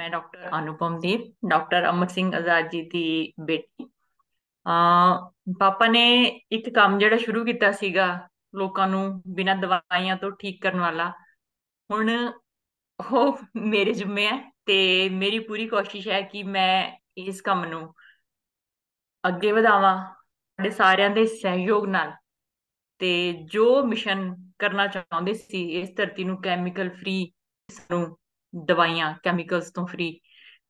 ਮੈਂ doctor Anupam Deep doctor Amar Singh Azad ji ਦੀ ਬੇਟੀ ਅ ਪਾਪਾ ਨੇ ਇੱਕ ਕੰਮ ਜਿਹੜਾ ਸ਼ੁਰੂ ਕੀਤਾ ਸੀਗਾ ਲੋਕਾਂ ਨੂੰ ਬਿਨਾਂ ਦਵਾਈਆਂ ਤੋਂ ਠੀਕ ਕਰਨ ਵਾਲਾ ਹੁਣ ਉਹ ਮੇਰੇ ਜ਼ਿੰਮੇ ਹੈ ਤੇ ਮੇਰੀ ਪੂਰੀ ਕੋਸ਼ਿਸ਼ ਹੈ ਕਿ ਮੈਂ ਇਸ ਕੰਮ ਨੂੰ ਅੱਗੇ ਵਧਾਵਾਂ ਸਾਡੇ ਸਾਰਿਆਂ ਦੇ ਸਹਿਯੋਗ ਨਾਲ ਤੇ ਜੋ ਮਿਸ਼ਨ ਕਰਨਾ ਚਾਹੁੰਦੇ ਸੀ ਇਸ ਧਰਤੀ ਨੂੰ ਕੈਮੀਕਲ ਫ੍ਰੀ ਨੂੰ ਦਵਾਈਆਂ ਕੈਮੀਕਲਸ ਤੋਂ ਫ੍ਰੀ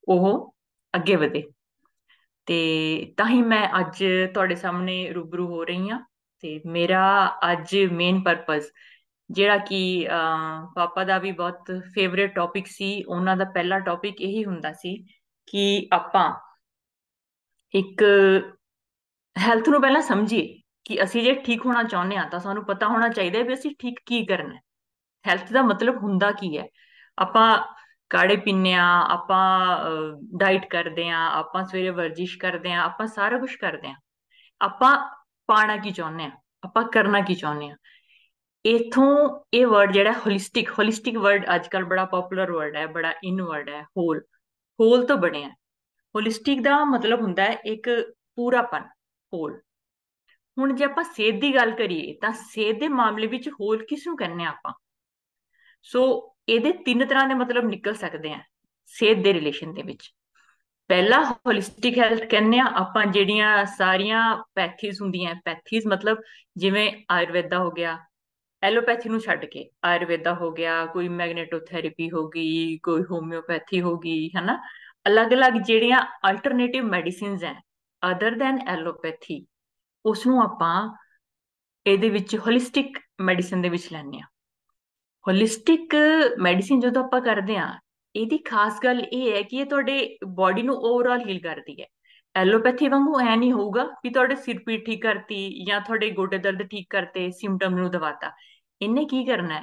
ਉਹ ਅੱਗੇ ਵਧੇ ਤੇ ਤਾਂ ਹੀ ਮੈਂ ਅੱਜ ਤੁਹਾਡੇ ਸਾਹਮਣੇ ਰੂਬਰੂ ਹੋ ਰਹੀ ਹਾਂ ਤੇ ਮੇਰਾ ਅੱਜ ਮੇਨ ਪਰਪਸ ਜਿਹੜਾ ਕਿ ਪਾਪਾ ਦਾ ਵੀ ਬਹੁਤ ਫੇਵਰਿਟ ਟੌਪਿਕ ਸੀ ਉਹਨਾਂ ਦਾ ਪਹਿਲਾ ਟੌਪਿਕ ਇਹੀ ਹੁੰਦਾ ਸੀ ਕਿ ਆਪਾਂ ਇੱਕ ਹੈਲਥ ਨੂੰ ਪਹਿਲਾਂ ਸਮਝੀਏ ਕਿ ਅਸੀਂ ਜੇ ਠੀਕ ਹੋਣਾ ਚਾਹੁੰਦੇ ਆ ਤਾਂ ਸਾਨੂੰ ਪਤਾ ਹੋਣਾ ਚਾਹੀਦਾ ਵੀ ਅਸੀਂ ਠੀਕ ਕੀ ਕਰਨਾ ਹੈ ਹੈਲਥ ਦਾ ਮਤਲਬ ਹੁੰਦਾ ਕੀ ਹੈ ਆਪਾਂ ਕਾੜੇ ਪੀਨੇ ਆ ਆਪਾਂ ਡਾਈਟ ਕਰਦੇ ਆ ਆਪਾਂ ਸਵੇਰੇ ਵਰਜਿਸ਼ ਕਰਦੇ ਆ ਆਪਾਂ ਸਾਰਾ ਕੁਝ ਕਰਦੇ ਆ ਆਪਾਂ ਪਾਣਾ ਕੀ ਚਾਹੁੰਦੇ ਆ ਆਪਾਂ ਕਰਨਾ ਕੀ ਚਾਹੁੰਦੇ ਆ ਇਥੋਂ ਇਹ ਵਰਡ ਜਿਹੜਾ ਹੋਲਿਸਟਿਕ ਹੋਲਿਸਟਿਕ ਵਰਡ ਅੱਜਕੱਲ ਬੜਾ ਪਪੂਲਰ ਵਰਡ ਹੈ ਬੜਾ ਇਨ ਵਰਡ ਹੈ ਹੋਲ ਹੋਲ ਤੋਂ ਬਣਿਆ ਹੋਲਿਸਟਿਕ ਦਾ ਮਤਲਬ ਹੁੰਦਾ ਹੈ ਇੱਕ ਪੂਰਾਪਨ ਹੋਲ ਹੁਣ ਜੇ ਆਪਾਂ ਸੇਧ ਦੀ ਗੱਲ ਕਰੀਏ ਤਾਂ ਸਿਹਤ ਦੇ ਮਾਮਲੇ ਵਿੱਚ ਹੋਲ ਕਿਸ ਨੂੰ ਕਹਿੰਨੇ ਆਪਾਂ ਸੋ ਇਹਦੇ ਤਿੰਨ ਤਰ੍ਹਾਂ ਦੇ ਮਤਲਬ ਨਿਕਲ ਸਕਦੇ ਆ ਸਿਹਤ ਦੇ ਰਿਲੇਸ਼ਨ ਦੇ ਵਿੱਚ ਪਹਿਲਾ ਹੋਲਿਸਟਿਕ ਹੈਲਥ ਕਹਿੰਦੇ ਆ ਆਪਾਂ ਜਿਹੜੀਆਂ ਸਾਰੀਆਂ ਪੈਥੀਜ਼ ਹੁੰਦੀਆਂ ਪੈਥੀਜ਼ ਮਤਲਬ ਜਿਵੇਂ ਆਯੁਰਵੇਦਾ ਹੋ ਗਿਆ ਐਲੋਪੈਥੀ ਨੂੰ ਛੱਡ ਕੇ ਆਯੁਰਵੇਦਾ ਹੋ ਗਿਆ ਕੋਈ ਮੈਗਨੇਟੋਥੈਰੇਪੀ ਹੋ ਗਈ ਕੋਈ ਹੋਮਿਓਪੈਥੀ ਹੋ ਗਈ ਹਨਾ ਅਲੱਗ-ਅਲੱਗ ਜਿਹੜੀਆਂ ਅਲਟਰਨੇਟਿਵ ਮੈਡੀਸਿਨਸ ਐ ਅਦਰ ਦੈਨ ਐਲੋਪੈਥੀ ਉਸ ਨੂੰ ਆਪਾਂ ਇਹਦੇ ਵਿੱਚ ਹੋਲਿਸਟਿਕ ਮੈਡੀਸਿਨ ਦੇ ਵਿੱਚ ਲੈਣੇ ਆ ਹੋਲਿਸਟਿਕ ਮੈਡੀਸਿਨ ਜਦੋਂ ਆਪਾਂ ਕਰਦੇ ਆ ਇਹਦੀ ਖਾਸ ਗੱਲ ਇਹ ਹੈ ਕਿ ਇਹ ਤੁਹਾਡੇ ਬਾਡੀ ਨੂੰ ਓਵਰਆਲ ਹੀਲ ਕਰਦੀ ਹੈ ਐਲੋਪੈਥੀ ਵਾਂਗੂ ਐ ਨਹੀਂ ਹੋਊਗਾ ਕਿ ਤੁਹਾਡੇ ਸਿਰ ਪੀੜ ਠੀਕ ਕਰਤੀ ਜਾਂ ਤੁਹਾਡੇ ਗੋਡੇ ਦਰਦ ਠੀਕ ਕਰਤੇ ਸਿੰਪਟਮ ਨੂੰ ਦਵਾਤਾ ਇਹਨੇ ਕੀ ਕਰਨਾ ਹੈ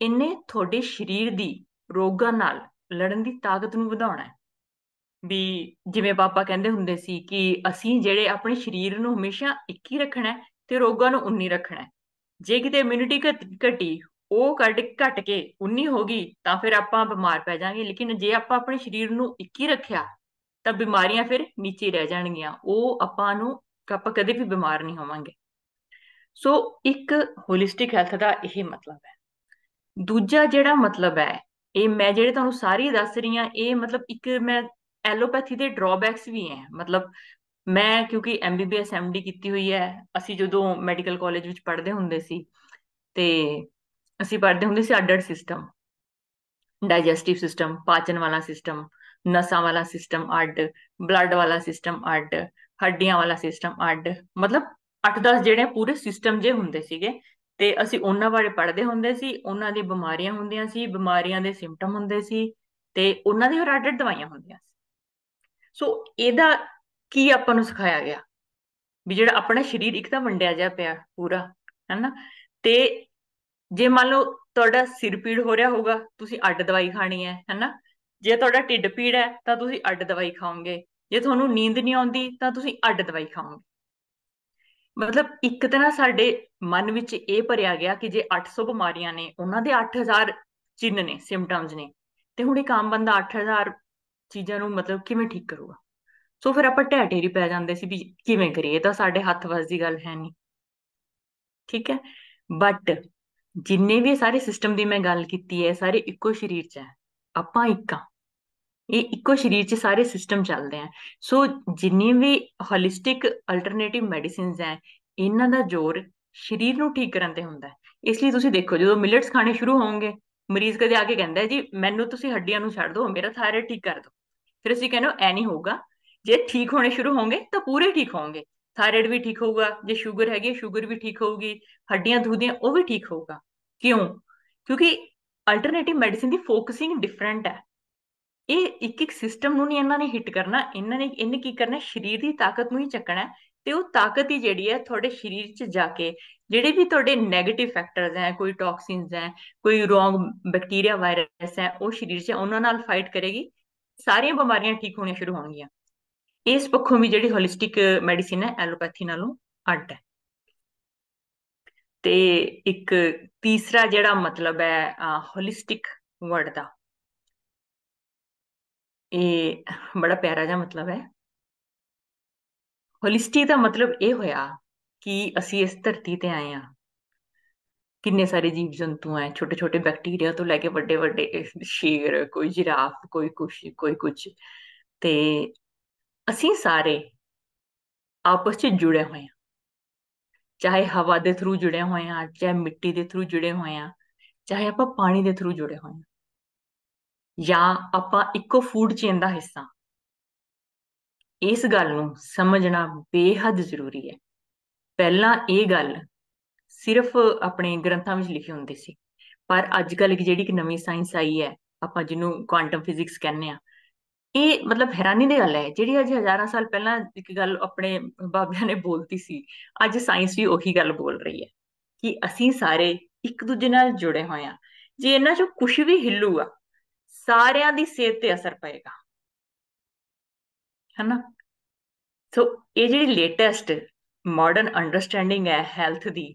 ਇਹਨੇ ਤੁਹਾਡੇ ਸਰੀਰ ਦੀ ਰੋਗਾਂ ਨਾਲ ਲੜਨ ਦੀ ਤਾਕਤ ਨੂੰ ਵਧਾਉਣਾ ਹੈ ਵੀ ਜਿਵੇਂ ਪਾਪਾ ਕਹਿੰਦੇ ਹੁੰਦੇ ਸੀ ਕਿ ਅਸੀਂ ਜਿਹੜੇ ਆਪਣੇ ਸਰੀਰ ਨੂੰ ਹਮੇਸ਼ਾ ਇੱਕ ਹੀ ਰੱਖਣਾ ਤੇ ਰੋਗਾਂ ਨੂੰ ਉਨੀ ਰੱਖਣਾ ਜੇ ਕਿਤੇ ਇਮਿਊਨਿਟੀ ਘਟੀ ਉਹ ਕੱਢ ਘਟ ਕੇ 19 ਹੋ ਗਈ ਤਾਂ ਫਿਰ ਆਪਾਂ ਬਿਮਾਰ ਪੈ ਜਾਾਂਗੇ ਲੇਕਿਨ ਜੇ ਆਪਾਂ ਆਪਣੇ ਸਰੀਰ ਨੂੰ 21 ਰੱਖਿਆ ਤਾਂ ਬਿਮਾਰੀਆਂ ਫਿਰ ਨੀਚੇ ਰਹਿ ਜਾਣਗੀਆਂ ਉਹ ਆਪਾਂ ਨੂੰ ਆਪਾਂ ਕਦੇ ਵੀ ਬਿਮਾਰ ਨਹੀਂ ਹੋਵਾਂਗੇ ਸੋ ਇੱਕ ਹੋਲਿਸਟਿਕ ਹੈਲਥ ਦਾ ਇਹ ਮਤਲਬ ਹੈ ਦੂਜਾ ਜਿਹੜਾ ਮਤਲਬ ਹੈ ਇਹ ਮੈਂ ਜਿਹੜੇ ਤੁਹਾਨੂੰ ਸਾਰੀ ਦੱਸ ਰਹੀ ਆ ਇਹ ਮਤਲਬ ਇੱਕ ਮੈਂ ਐਲੋਪੈਥੀ ਦੇ ਡਰਾਬੈਕਸ ਵੀ ਹੈ ਮਤਲਬ ਮੈਂ ਕਿਉਂਕਿ ਐਮਬੀਬੀਐਸ ਐਮਡੀ ਕੀਤੀ ਹੋਈ ਹੈ ਅਸੀਂ ਜਦੋਂ ਮੈਡੀਕਲ ਕਾਲਜ ਵਿੱਚ ਪੜ੍ਹਦੇ ਹੁੰਦੇ ਸੀ ਤੇ ਅਸੀਂ ਪੜ੍ਹਦੇ ਹੁੰਦੇ ਸੀ ਅੱਡ-ਅੱਡ ਸਿਸਟਮ ਡਾਈਜੈਸਟਿਵ ਸਿਸਟਮ ਪਾਚਨ ਵਾਲਾ ਸਿਸਟਮ ਨਸਾਂ ਵਾਲਾ ਸਿਸਟਮ ਅੱਡ ਬਲੱਡ ਵਾਲਾ ਸਿਸਟਮ ਅੱਡ ਹੱਡੀਆਂ ਵਾਲਾ ਸਿਸਟਮ ਅੱਡ ਮਤਲਬ 8-10 ਜਿਹੜੇ ਪੂਰੇ ਸਿਸਟਮ ਜੇ ਹੁੰਦੇ ਸੀਗੇ ਤੇ ਅਸੀਂ ਉਹਨਾਂ ਬਾਰੇ ਪੜ੍ਹਦੇ ਹੁੰਦੇ ਸੀ ਉਹਨਾਂ ਦੀ ਬਿਮਾਰੀਆਂ ਹੁੰਦੀਆਂ ਸੀ ਬਿਮਾਰੀਆਂ ਦੇ ਸਿੰਪਟਮ ਹੁੰਦੇ ਸੀ ਤੇ ਉਹਨਾਂ ਦੀ ਹੋਰ ਦਵਾਈਆਂ ਹੁੰਦੀਆਂ ਸੀ ਸੋ ਇਹਦਾ ਕੀ ਆਪਾਂ ਨੂੰ ਸਿਖਾਇਆ ਗਿਆ ਵੀ ਜਿਹੜਾ ਆਪਣਾ ਸਰੀਰ ਇੱਕ ਤਾਂ ਵੰਡਿਆ ਜਾ ਪਿਆ ਪੂਰਾ ਹੈਨਾ ਤੇ ਜੇ ਮੰਨ ਲਓ ਤੁਹਾਡਾ ਸਿਰ ਪੀੜ ਹੋ ਰਿਹਾ ਹੋਗਾ ਤੁਸੀਂ ਅੱਡ ਦਵਾਈ ਖਾਣੀ ਹੈ ਹੈਨਾ ਜੇ ਤੁਹਾਡਾ ਢਿੱਡ ਪੀੜ ਹੈ ਤਾਂ ਤੁਸੀਂ ਅੱਡ ਦਵਾਈ ਖਾਓਗੇ ਜੇ ਤੁਹਾਨੂੰ ਨੀਂਦ ਨਹੀਂ ਆਉਂਦੀ ਤਾਂ ਤੁਸੀਂ ਅੱਡ ਦਵਾਈ ਖਾਓਗੇ ਮਤਲਬ ਇੱਕ ਤਰ੍ਹਾਂ ਸਾਡੇ ਮਨ ਵਿੱਚ ਇਹ ਭਰਿਆ ਗਿਆ ਕਿ ਜੇ 800 ਬਿਮਾਰੀਆਂ ਨੇ ਉਹਨਾਂ ਦੇ 8000 ਚਿੰਨ ਨੇ ਸਿੰਪਟਮਸ ਨੇ ਤੇ ਹੁਣ ਇੱਕ ਆਮ ਬੰਦਾ 8000 ਚੀਜ਼ਾਂ ਨੂੰ ਮਤਲਬ ਕਿਵੇਂ ਠੀਕ ਕਰੂਗਾ ਸੋ ਫਿਰ ਆਪਾਂ ਢਹਿ ਢੇਰੀ ਪੈ ਜਾਂਦੇ ਸੀ ਵੀ ਕਿਵੇਂ ਕਰੀਏ ਤਾਂ ਸਾਡੇ ਹੱਥ ਵਸ ਦੀ ਗੱਲ ਹੈ ਨਹੀਂ ਠੀਕ ਹੈ ਬਟ ਜਿੰਨੇ ਵੀ ਸਾਰੇ ਸਿਸਟਮ ਦੀ ਮੈਂ ਗੱਲ ਕੀਤੀ ਹੈ ਸਾਰੇ ਇੱਕੋ ਸਰੀਰ 'ਚ ਹੈ ਆਪਾਂ ਆ ਇਹ ਇੱਕੋ ਸਰੀਰ 'ਚ ਸਾਰੇ ਸਿਸਟਮ ਚੱਲਦੇ ਆ ਸੋ ਜਿੰਨੇ ਵੀ ਹੋਲਿਸਟਿਕ ਅਲਟਰਨੇਟਿਵ ਮੈਡੀਸਿਨਸ ਹੈ ਇਹਨਾਂ ਦਾ ਜ਼ੋਰ ਸਰੀਰ ਨੂੰ ਠੀਕ ਕਰਨ ਤੇ ਹੁੰਦਾ ਹੈ ਇਸ ਲਈ ਤੁਸੀਂ ਦੇਖੋ ਜਦੋਂ ਮਿਲਟਸ ਖਾਣੇ ਸ਼ੁਰੂ ਹੋਣਗੇ ਮਰੀਜ਼ ਕਦੇ ਆ ਕੇ ਕਹਿੰਦਾ ਜੀ ਮੈਨੂੰ ਤੁਸੀਂ ਹੱਡੀਆਂ ਨੂੰ ਛੱਡ ਦਿਓ ਮੇਰਾ ਥਾਇਰਾਇਡ ਠੀਕ ਕਰ ਦਿਓ ਫਿਰ ਅਸੀਂ ਕਹਿੰਦੇ ਐ ਨਹੀਂ ਹੋਊਗਾ ਜੇ ਠੀਕ ਹੋਣੇ ਸ਼ੁਰੂ ਹੋਣਗੇ ਤਾਂ ਪੂਰੇ ਠੀਕ ਹੋਣਗੇ ਥਾਇਰਾਇਡ ਵੀ ਠੀਕ ਹੋਊਗਾ ਜੇ ਸ਼ੂਗਰ ਹੈਗੀ ਸ਼ੂਗਰ ਵੀ ਠੀਕ ਹੋਊਗੀ ਹੱਡੀਆਂ ਦੁਖਦੀਆਂ ਉਹ ਵੀ ਠੀਕ ਹੋਊਗਾ ਕਿਉਂ ਕਿਉਂਕਿ ਅਲਟਰਨੇਟਿਵ ਮੈਡੀਸਿਨ ਦੀ ਫੋਕਸਿੰਗ ਡਿਫਰੈਂਟ ਹੈ ਇਹ ਇੱਕ ਇੱਕ ਸਿਸਟਮ ਨੂੰ ਨਹੀਂ ਇਹਨਾਂ ਨੇ ਹਿੱਟ ਕਰਨਾ ਇਹਨਾਂ ਨੇ ਇਹਨੇ ਕੀ ਕਰਨਾ ਸਰੀਰ ਦੀ ਤਾਕਤ ਨੂੰ ਹੀ ਚੱਕਣਾ ਤੇ ਉਹ ਤਾਕਤ ਹੀ ਜਿਹੜੀ ਹੈ ਤੁਹਾਡੇ ਸਰੀਰ 'ਚ ਜਾ ਕੇ ਜਿਹੜੇ ਵੀ ਤੁਹਾਡੇ 네ਗੇਟਿਵ ਫੈਕਟਰਸ ਹੈ ਕੋਈ ਟੌਕਸਿਨਸ ਹੈ ਕੋਈ ਰੋਂਗ ਬੈਕਟੀਰੀਆ ਵਾਇਰਸ ਹੈ ਉਹ ਸਰੀਰ 'ਚ ਉਹਨਾਂ ਨਾਲ ਫਾਈਟ ਕਰੇਗੀ ਸਾਰੀਆਂ ਬਿਮਾਰੀਆਂ ਠੀਕ ਹੋਣੀਆਂ ਸ਼ੁਰੂ ਹੋਣਗੀਆਂ ਇਸ ਪੱਖੋਂ ਵੀ ਜਿਹੜੀ ਹੋਲਿਸਟਿਕ ਮੈਡੀਸਿਨ ਹੈ ਐਲੋਪੈਥੀ ਨਾਲੋਂ ਅੱਡ ਹੈ ਤੇ ਇੱਕ ਤੀਸਰਾ ਜਿਹੜਾ ਮਤਲਬ ਹੈ ਹੋਲਿਸਟਿਕ ਵਰਡ ਦਾ ਇਹ ਬੜਾ ਪਿਆਰਾ ਜਿਹਾ ਮਤਲਬ ਹੈ ਹੋਲਿਸਟਿਕ ਦਾ ਮਤਲਬ ਇਹ ਹੋਇਆ ਕਿ ਅਸੀਂ ਇਸ ਧਰਤੀ ਤੇ ਆਏ ਆ ਕਿੰਨੇ ਸਾਰੇ ਜੀਵ ਜੰਤੂ ਆ ਛੋਟੇ ਛੋਟੇ ਬੈਕਟੀਰੀਆ ਤੋਂ ਲੈ ਕੇ ਵੱਡੇ ਵੱਡੇ ਸ਼ੇਰ ਕੋਈ ਜਿਰਾਫ ਕੋਈ ਕੁਛ ਕੋਈ ਕੁਛ ਤੇ ਅਸੀਂ ਸਾਰੇ ਆਪਸ ਵਿੱਚ ਜੁੜੇ ਹੋਏ ਆ ਚਾਹੇ ਹਵਾ ਦੇ ਥਰੂ ਜੁੜੇ ਹੋਏ ਆ ਚਾਹੇ ਮਿੱਟੀ ਦੇ ਥਰੂ ਜੁੜੇ ਹੋਏ ਆ ਚਾਹੇ ਆਪਾਂ ਪਾਣੀ ਦੇ ਥਰੂ ਜੁੜੇ ਹੋਏ ਆ ਜਾਂ ਆਪਾਂ ਇੱਕੋ ਫੂਡ ਚੇਨ ਦਾ ਹਿੱਸਾ ਇਸ ਗੱਲ ਨੂੰ ਸਮਝਣਾ ਬੇਹੱਦ ਜ਼ਰੂਰੀ ਹੈ ਪਹਿਲਾਂ ਇਹ ਗੱਲ ਸਿਰਫ ਆਪਣੇ ਗ੍ਰੰਥਾਂ ਵਿੱਚ ਲਿਖੀ ਹੁੰਦੀ ਸੀ ਪਰ ਅੱਜ ਕੱਲ ਜਿਹੜੀ ਕਿ ਨਵੀਂ ਸਾਇੰਸ ਆਈ ਹੈ ਆਪਾਂ ਜਿਹਨੂੰ ਕੁਆਂਟਮ ਫਿਜ਼ਿਕਸ ਕਹਿੰਦੇ ਆ ਇਹ ਮਤਲਬ ਹੈਰਾਨੀ ਦੀ ਗੱਲ ਹੈ ਜਿਹੜੀ ਅੱਜ ਹਜ਼ਾਰਾਂ ਸਾਲ ਪਹਿਲਾਂ ਇੱਕ ਗੱਲ ਆਪਣੇ ਬਾਬਿਆਂ ਨੇ ਬੋਲਤੀ ਸੀ ਅੱਜ ਸਾਇੰਸ ਵੀ ਉਹੀ ਗੱਲ ਬੋਲ ਰਹੀ ਹੈ ਕਿ ਅਸੀਂ ਸਾਰੇ ਇੱਕ ਦੂਜੇ ਨਾਲ ਜੁੜੇ ਹੋਏ ਆ ਜੇ ਇਹਨਾਂ 'ਚੋਂ ਕੁਝ ਵੀ ਹਿੱਲੂਗਾ ਸਾਰਿਆਂ ਦੀ ਸਿਹਤ ਤੇ ਅਸਰ ਪਏਗਾ ਹੈਨਾ ਸੋ ਇਹ ਜਿਹੜੀ ਲੇਟੈਸਟ ਮਾਡਰਨ ਅੰਡਰਸਟੈਂਡਿੰਗ ਹੈ ਹੈਲਥ ਦੀ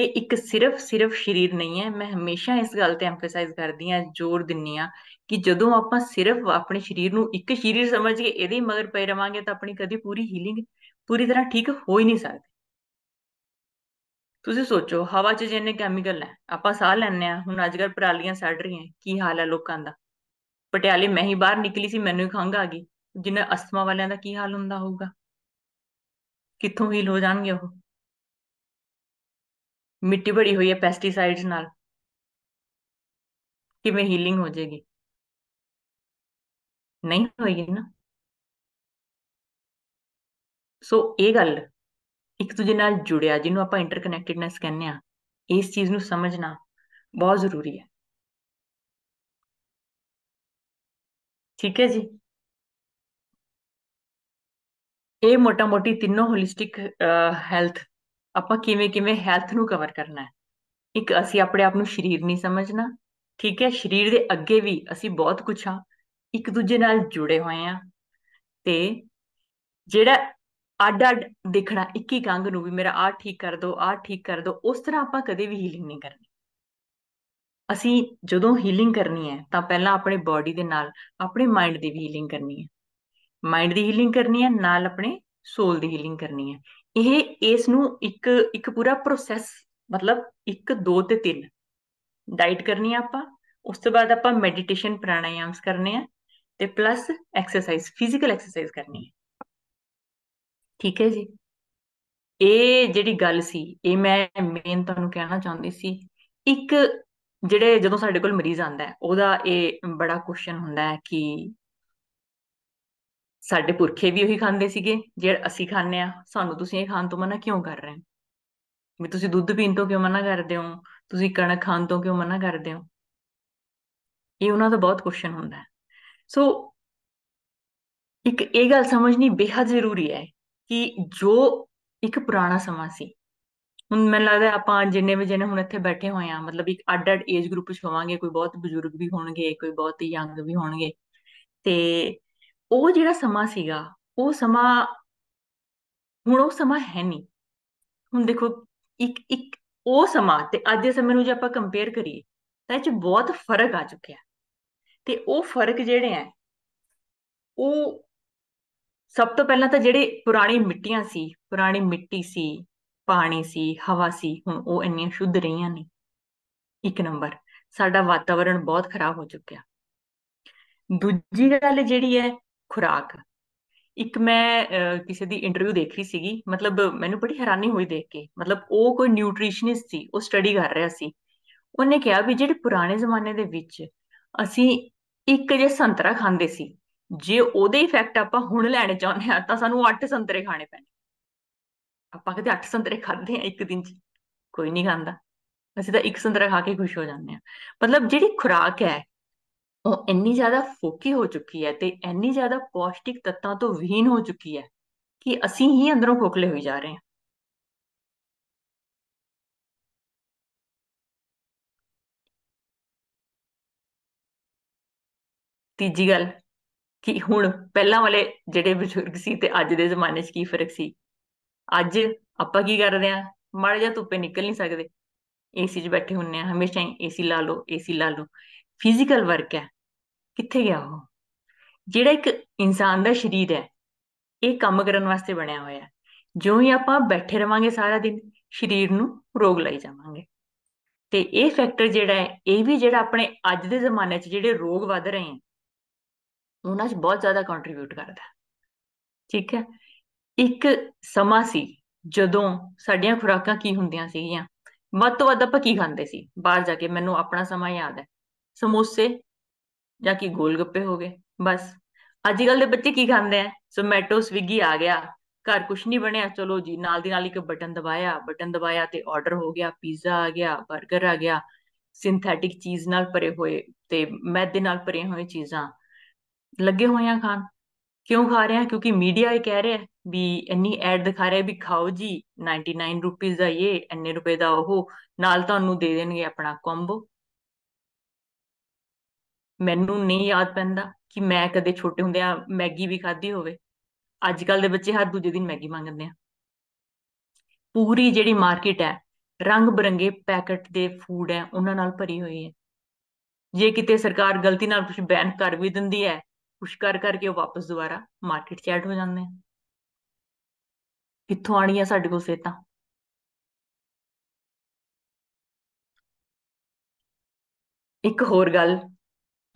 ਇਹ ਇੱਕ ਸਿਰਫ ਸਿਰਫ ਸਰੀਰ ਨਹੀਂ ਹੈ ਮੈਂ ਹਮੇਸ਼ਾ ਇਸ ਗੱਲ ਤੇ ਐਮਫਸਾਈਜ਼ ਕਰਦੀ ਆ ਜ਼ੋਰ ਦਿੰਨੀ ਆ ਕਿ ਜਦੋਂ ਆਪਾਂ ਸਿਰਫ ਆਪਣੇ ਸਰੀਰ ਨੂੰ ਇੱਕ ਸਰੀਰ ਸਮਝ ਕੇ ਇਹਦੇ ਮਗਰ ਪਏ ਰਵਾਂਗੇ ਤਾਂ ਆਪਣੀ ਕਦੀ ਪੂਰੀ ਹੀਲਿੰਗ ਪੂਰੀ ਤਰ੍ਹਾਂ ਠੀਕ ਹੋ ਹੀ ਨਹੀਂ ਸਕਦੀ ਤੁਸੀਂ ਸੋਚੋ ਹਵਾ 'ਚ ਜਿੰਨੇ ਕੈਮੀਕਲ ਹੈ ਆਪਾਂ ਸਾਹ ਲੈਣੇ ਆ ਹੁਣ ਅੱਜਕੱਲ ਪਰਾਲੀਆਂ ਸੜ ਰਹੀਆਂ ਕੀ ਹਾਲ ਹੈ ਲੋਕਾਂ ਦਾ ਪਟਿਆਲੇ ਮੈਂ ਹੀ ਬਾਹਰ ਨਿਕਲੀ ਸੀ ਮੈਨੂੰ ਹੀ ਖੰਗ ਆ ਗਈ ਜਿੰਨੇ ਅਸਥਮਾ ਵਾਲਿਆਂ ਦਾ ਕੀ ਹਾਲ ਹੁੰਦਾ ਹੋਊਗਾ ਕਿੱਥੋਂ ਹੀਲ ਹੋ ਜਾਣਗੇ ਉਹ ਮਿੱਟੀ ਭਰੀ ਹੋਈ ਹੈ ਪੈਸਟੀਸਾਈਡਸ ਨਾਲ ਕਿਵੇਂ ਹੀਲਿੰਗ ਹੋ ਜੇਗੀ ਨਹੀਂ ਹੋਏਗੀ ਨਾ ਸੋ ਇਹ ਗੱਲ ਇੱਕ ਦੂਜੇ ਨਾਲ ਜੁੜਿਆ ਜਿਹਨੂੰ ਆਪਾਂ ਇੰਟਰਕਨੈਕਟਡਨੈਸ ਕਹਿੰਦੇ ਆ ਇਸ ਚੀਜ਼ ਨੂੰ ਸਮਝਣਾ ਬਹੁਤ ਜ਼ਰੂਰੀ ਹੈ ਠੀਕ ਹੈ ਜੀ ਇਹ ਮੋਟਾ-ਮੋਟੀ ਤਿੰਨੋਂ ਹੋਲਿਸਟਿਕ ਹੈਲਥ ਆਪਾਂ ਕਿਵੇਂ-ਕਿਵੇਂ ਹੈਲਥ ਨੂੰ ਕਵਰ ਕਰਨਾ ਹੈ ਇੱਕ ਅਸੀਂ ਆਪਣੇ ਆਪ ਨੂੰ ਸਰੀਰ ਨਹੀਂ ਸਮਝਣਾ ਠੀਕ ਹੈ ਸਰੀਰ ਦੇ ਅੱਗੇ ਵੀ ਅਸੀਂ ਬਹੁਤ ਕੁਝ ਆ ਇੱਕ ਦੂਜੇ ਨਾਲ ਜੁੜੇ ਹੋਏ ਆ ਤੇ ਜਿਹੜਾ ਅੱਡ ਅੱਡ ਦੇਖਣਾ ਇੱਕ ਹੀ ਕੰਗ ਨੂੰ ਵੀ ਮੇਰਾ ਆਹ ਠੀਕ ਕਰ ਦੋ ਆਹ ਠੀਕ ਕਰ ਦੋ ਉਸ ਤਰ੍ਹਾਂ ਆਪਾਂ ਕਦੇ ਵੀ ਹੀਲਿੰਗ ਨਹੀਂ ਕਰਨੀ ਅਸੀਂ ਜਦੋਂ ਹੀਲਿੰਗ ਕਰਨੀ ਹੈ ਤਾਂ ਪਹਿਲਾਂ ਆਪਣੇ ਬਾਡੀ ਦੇ ਨਾਲ ਆਪਣੇ ਮਾਈਂਡ ਦੀ ਵੀ ਹੀਲਿੰਗ ਕਰਨੀ ਹੈ ਮਾਈਂਡ ਦੀ ਹੀਲਿੰਗ ਕਰਨੀ ਹੈ ਨਾਲ ਆਪਣੇ ਸੋਲ ਦੀ ਹੀਲਿੰਗ ਕਰਨੀ ਹੈ ਇਹ ਇਸ ਨੂੰ ਇੱਕ ਇੱਕ ਪੂਰਾ ਪ੍ਰੋਸੈਸ ਮਤਲਬ 1 2 ਤੇ 3 ਡਾਈਟ ਕਰਨੀ ਆ ਆਪਾਂ ਉਸ ਤੋਂ ਬਾਅਦ ਆਪਾਂ ਮੈਡੀਟੇਸ਼ਨ ਪ੍ਰਾਣਾਯਾਮਸ ਕਰਨੇ ਆ ਤੇ ਪਲੱਸ ਐਕਸਰਸਾਈਜ਼ ਫਿਜ਼ੀਕਲ ਐਕਸਰਸਾਈਜ਼ ਕਰਨੀ ਹੈ ਠੀਕ ਹੈ ਜੀ ਇਹ ਜਿਹੜੀ ਗੱਲ ਸੀ ਇਹ ਮੈਂ ਮੇਨ ਤੁਹਾਨੂੰ ਕਹਿਣਾ ਚਾਹੁੰਦੀ ਸੀ ਇੱਕ ਜਿਹੜੇ ਜਦੋਂ ਸਾਡੇ ਕੋਲ ਮਰੀਜ਼ ਆਂਦਾ ਹੈ ਉਹਦਾ ਇਹ ਬੜਾ ਕੁਐਸਚਨ ਹੁੰਦਾ ਹੈ ਕਿ ਸਾਡੇ ਪੁਰਖੇ ਵੀ ਉਹੀ ਖਾਂਦੇ ਸੀਗੇ ਜਿਹੜਾ ਅਸੀਂ ਖਾਂਦੇ ਆ ਸਾਨੂੰ ਤੁਸੀਂ ਇਹ ਖਾਣ ਤੋਂ ਮਨਾ ਕਿਉਂ ਕਰ ਰਹੇ ਹੋ ਵੀ ਤੁਸੀਂ ਦੁੱਧ ਪੀਣ ਤੋਂ ਕਿਉਂ ਮਨਾ ਕਰਦੇ ਹੋ ਤੁਸੀਂ ਕਣਕ ਖਾਣ ਤੋਂ ਕਿਉਂ ਮਨਾ ਕਰਦੇ ਹੋ ਇਹ ਉਹਨਾਂ ਦਾ ਬਹੁਤ ਕੁਐਸਚਨ ਹੁੰਦਾ ਹੈ ਸੋ ਇੱਕ ਇਹ ਗੱਲ ਸਮਝਣੀ ਬੇहद ਜ਼ਰੂਰੀ ਹੈ ਕਿ ਜੋ ਇੱਕ ਪੁਰਾਣਾ ਸਮਾਂ ਸੀ ਹੁਣ ਮੈਨੂੰ ਲੱਗਦਾ ਆਪਾਂ ਜਿੰਨੇ ਵੀ ਜਿਹਨੇ ਹੁਣ ਇੱਥੇ ਬੈਠੇ ਹੋਏ ਆ ਮਤਲਬ ਇੱਕ ਅੱਡ-ਅੱਡ ਏਜ ਗਰੁੱਪ ਚ ਹੋਵਾਂਗੇ ਕੋਈ ਬਹੁਤ ਬਜ਼ੁਰਗ ਵੀ ਹੋਣਗੇ ਕੋਈ ਬਹੁਤ ਯੰਗ ਵੀ ਹੋਣਗੇ ਤੇ ਉਹ ਜਿਹੜਾ ਸਮਾਂ ਸੀਗਾ ਉਹ ਸਮਾਂ ਹੁਣ ਉਹ ਸਮਾਂ ਹੈ ਨਹੀਂ ਹੁਣ ਦੇਖੋ ਇੱਕ ਇੱਕ ਉਹ ਸਮਾਂ ਤੇ ਅੱਜ ਦੇ ਸਮੇਂ ਨੂੰ ਜੇ ਆਪਾਂ ਕੰਪੇਅਰ ਕਰੀਏ ਤਾਂ ਇਹ ਚ ਬਹੁਤ ਫਰਕ ਆ ਚੁੱਕਿਆ ਤੇ ਉਹ ਫਰਕ ਜਿਹੜੇ ਆ ਉਹ ਸਭ ਤੋਂ ਪਹਿਲਾਂ ਤਾਂ ਜਿਹੜੇ ਪੁਰਾਣੀ ਮਿੱਟੀਆਂ ਸੀ ਪੁਰਾਣੀ ਮਿੱਟੀ ਸੀ ਪਾਣੀ ਸੀ ਹਵਾ ਸੀ ਹੁਣ ਉਹ ਇੰਨੀਆਂ ਸ਼ੁੱਧ ਰਹੀਆਂ ਨਹੀਂ ਇੱਕ ਨੰਬਰ ਸਾਡਾ ਵਾਤਾਵਰਣ ਬਹੁਤ ਖਰਾਬ ਹੋ ਚੁੱਕਿਆ ਦੂਜੀ ਗੱਲ ਜਿਹੜੀ ਹੈ ਖੁਰਾਕ ਇੱਕ ਮੈਂ ਕਿਸੇ ਦੀ ਇੰਟਰਵਿਊ ਦੇਖ ਰਹੀ ਸੀਗੀ ਮਤਲਬ ਮੈਨੂੰ ਬੜੀ ਹੈਰਾਨੀ ਹੋਈ ਦੇਖ ਕੇ ਮਤਲਬ ਉਹ ਕੋਈ ਨਿਊਟ੍ਰੀਸ਼ਨਿਸਟ ਸੀ ਉਹ ਸਟੱਡੀ ਕਰ ਰਿਹਾ ਸੀ ਉਹਨੇ ਕਿਹਾ ਵੀ ਜਿਹੜੇ ਪੁਰਾਣੇ ਜ਼ਮਾਨੇ ਦੇ ਵਿੱਚ ਅਸੀਂ ਇੱਕ ਜੇ ਸੰਤਰਾ ਖਾਂਦੇ ਸੀ ਜੇ ਉਹਦੇ ਇਫੈਕਟ ਆਪਾਂ ਹੁਣ ਲੈਣੇ ਚਾਹੁੰਦੇ ਆ ਤਾਂ ਸਾਨੂੰ 8 ਸੰਤਰੇ ਖਾਣੇ ਪੈਣੇ ਆਪਾਂ ਕਦੇ 8 ਸੰਤਰੇ ਖਾਂਦੇ ਆ ਇੱਕ ਦਿਨ ਚ ਕੋਈ ਨਹੀਂ ਖਾਂਦਾ ਅਸੀਂ ਤਾਂ ਇੱਕ ਸੰਤਰਾ ਖਾ ਕੇ ਖੁਸ਼ ਹੋ ਜਾਂਦੇ ਆ ਮਤਲਬ ਜਿਹੜੀ ਖੁਰਾਕ ਹੈ ਉਹ ਇੰਨੀ ਜ਼ਿਆਦਾ ਫੋਕੀ ਹੋ ਚੁੱਕੀ ਹੈ ਤੇ ਇੰਨੀ ਜ਼ਿਆਦਾ ਪੌਸ਼ਟਿਕ ਤੱਤਾਂ ਤੋਂ ਵਿਹੀਨ ਹੋ ਚੁੱਕੀ ਹੈ ਕਿ ਅਸੀਂ ਹੀ ਅੰਦਰੋਂ ਖੋਖਲੇ ਹੋਈ ਜਾ ਰਹੇ ਹਾਂ ਤੀਜੀ ਗੱਲ ਕਿ ਹੁਣ ਪਹਿਲਾਂ ਵਾਲੇ ਜਿਹੜੇ ਬਜ਼ੁਰਗ ਸੀ ਤੇ ਅੱਜ ਦੇ ਜ਼ਮਾਨੇ 'ਚ ਕੀ ਫਰਕ ਸੀ ਅੱਜ ਆਪਾਂ ਕੀ ਕਰਦੇ ਆ ਮਾੜੇ ਜਾ ਧੁੱਪੇ ਨਿਕਲ ਨਹੀਂ ਸਕਦੇ ਏਸੀ 'ਚ ਬੈਠੇ ਹੁੰਨੇ ਆ ਹਮੇਸ਼ਾ ਹੀ ਏਸੀ ਲਾ ਲਓ ਏਸੀ ਲਾ ਲਓ ਫਿਜ਼ੀਕਲ ਵਰਕ ਹੈ ਕਿੱਥੇ ਗਿਆ ਉਹ ਜਿਹੜਾ ਇੱਕ ਇਨਸਾਨ ਦਾ ਸਰੀਰ ਹੈ ਇਹ ਕੰਮ ਕਰਨ ਵਾਸਤੇ ਬਣਿਆ ਹੋਇਆ ਹੈ ਜਿਉਂ ਹੀ ਆਪਾਂ ਬੈਠੇ ਰਵਾਂਗੇ ਸਾਰਾ ਦਿਨ ਸਰੀਰ ਨੂੰ ਰੋਗ ਲਾਈ ਜਾਵਾਂਗੇ ਤੇ ਇਹ ਫੈਕਟਰ ਜਿਹੜਾ ਹੈ ਇਹ ਵੀ ਜਿਹੜਾ ਆਪਣੇ ਅੱਜ ਦੇ ਜ਼ਮਾਨੇ 'ਚ ਜਿਹੜੇ ਰੋਗ ਵੱਧ ਰਹੇ ਹਨ ਉਹਨਾਂ 'ਚ ਬਹੁਤ ਜ਼ਿਆਦਾ ਕੰਟਰੀਬਿਊਟ ਕਰਦਾ ਠੀਕ ਹੈ ਇੱਕ ਸਮਾਂ ਸੀ ਜਦੋਂ ਸਾਡੀਆਂ ਖੁਰਾਕਾਂ ਕੀ ਹੁੰਦੀਆਂ ਸੀਗੀਆਂ ਵੱਧ ਤੋਂ ਵੱਧ ਆਪਾਂ ਕੀ ਖਾਂਦੇ ਸੀ ਬਾਹਰ ਜਾ ਕੇ ਮੈਨੂੰ ਆਪਣਾ ਸਮਾਂ ਯਾਦ ਹੈ ਸਮੋਸੇ ਜਾਂ ਕੀ ਗੋਲ ਗੱਪੇ ਹੋ ਗਏ ਬਸ ਅੱਜ ਕੱਲ ਦੇ ਬੱਚੇ ਕੀ ਖਾਂਦੇ ਆ ਸੋਮੈਟੋ ਸਵਿਗੀ ਆ ਗਿਆ ਘਰ ਕੁਛ ਨਹੀਂ ਬਣਿਆ ਚਲੋ ਜੀ ਨਾਲ ਦੀ ਨਾਲ ਇੱਕ ਬਟਨ ਦਬਾਇਆ ਬਟਨ ਦਬਾਇਆ ਤੇ ਆਰਡਰ ਹੋ ਗਿਆ ਪੀਜ਼ਾ ਆ ਗਿਆ 버ਗਰ ਆ ਗਿਆ ਸਿੰਥੈਟਿਕ ਚੀਜ਼ ਨਾਲ ਭਰੇ ਹੋਏ ਤੇ ਮੈਦੇ ਨਾਲ ਭਰੇ ਹੋਏ ਚੀਜ਼ਾਂ ਲੱਗੇ ਹੋਏ ਆ ਖਾਣ ਕਿਉਂ ਖਾ ਰਹੇ ਆ ਕਿਉਂਕਿ ਮੀਡੀਆ ਇਹ ਕਹਿ ਰਿਹਾ ਵੀ ਇੰਨੀ ਐਡ ਦਿਖਾ ਰਿਹਾ ਵੀ ਖਾਓ ਜੀ 99 ਰੁਪਏ ਦਾ ਇਹ ਇੰਨੇ ਰੁਪਏ ਦਾ ਉਹ ਨਾਲ ਤੁਹਾਨੂੰ ਦੇ ਦੇਣਗੇ ਆਪਣਾ ਕੰਬੋ ਮੈਨੂੰ ਨਹੀਂ ਯਾਦ ਪੈਂਦਾ ਕਿ ਮੈਂ ਕਦੇ ਛੋਟੇ ਹੁੰਦਿਆਂ ਮੈਗੀ ਵੀ ਖਾਧੀ ਹੋਵੇ ਅੱਜ ਕੱਲ ਦੇ ਬੱਚੇ ਹਰ ਦੂਜੇ ਦਿਨ ਮੈਗੀ ਮੰਗਦੇ ਆ ਪੂਰੀ ਜਿਹੜੀ ਮਾਰਕੀਟ ਹੈ ਰੰਗ ਬਰੰਗੇ ਪੈਕਟ ਦੇ ਫੂਡ ਹੈ ਉਹਨਾਂ ਨਾਲ ਭਰੀ ਹੋਈ ਹੈ ਜੇ ਕਿਤੇ ਸਰਕਾਰ ਗਲਤੀ ਨਾਲ ਕੁਝ ਬੈਨ ਕਰ ਵੀ ਦਿੰਦੀ ਹੈ ਪੁਸ਼ ਕਰ ਕਰਕੇ ਉਹ ਵਾਪਸ ਦੁਬਾਰਾ ਮਾਰਕੀਟ 'ਚ ਐਡ ਹੋ ਜਾਂਦੇ ਆ ਕਿੱਥੋਂ ਆ ਸਾਡੇ ਕੋਲ ਸੇਤਾਂ ਇੱਕ ਹੋਰ ਗੱਲ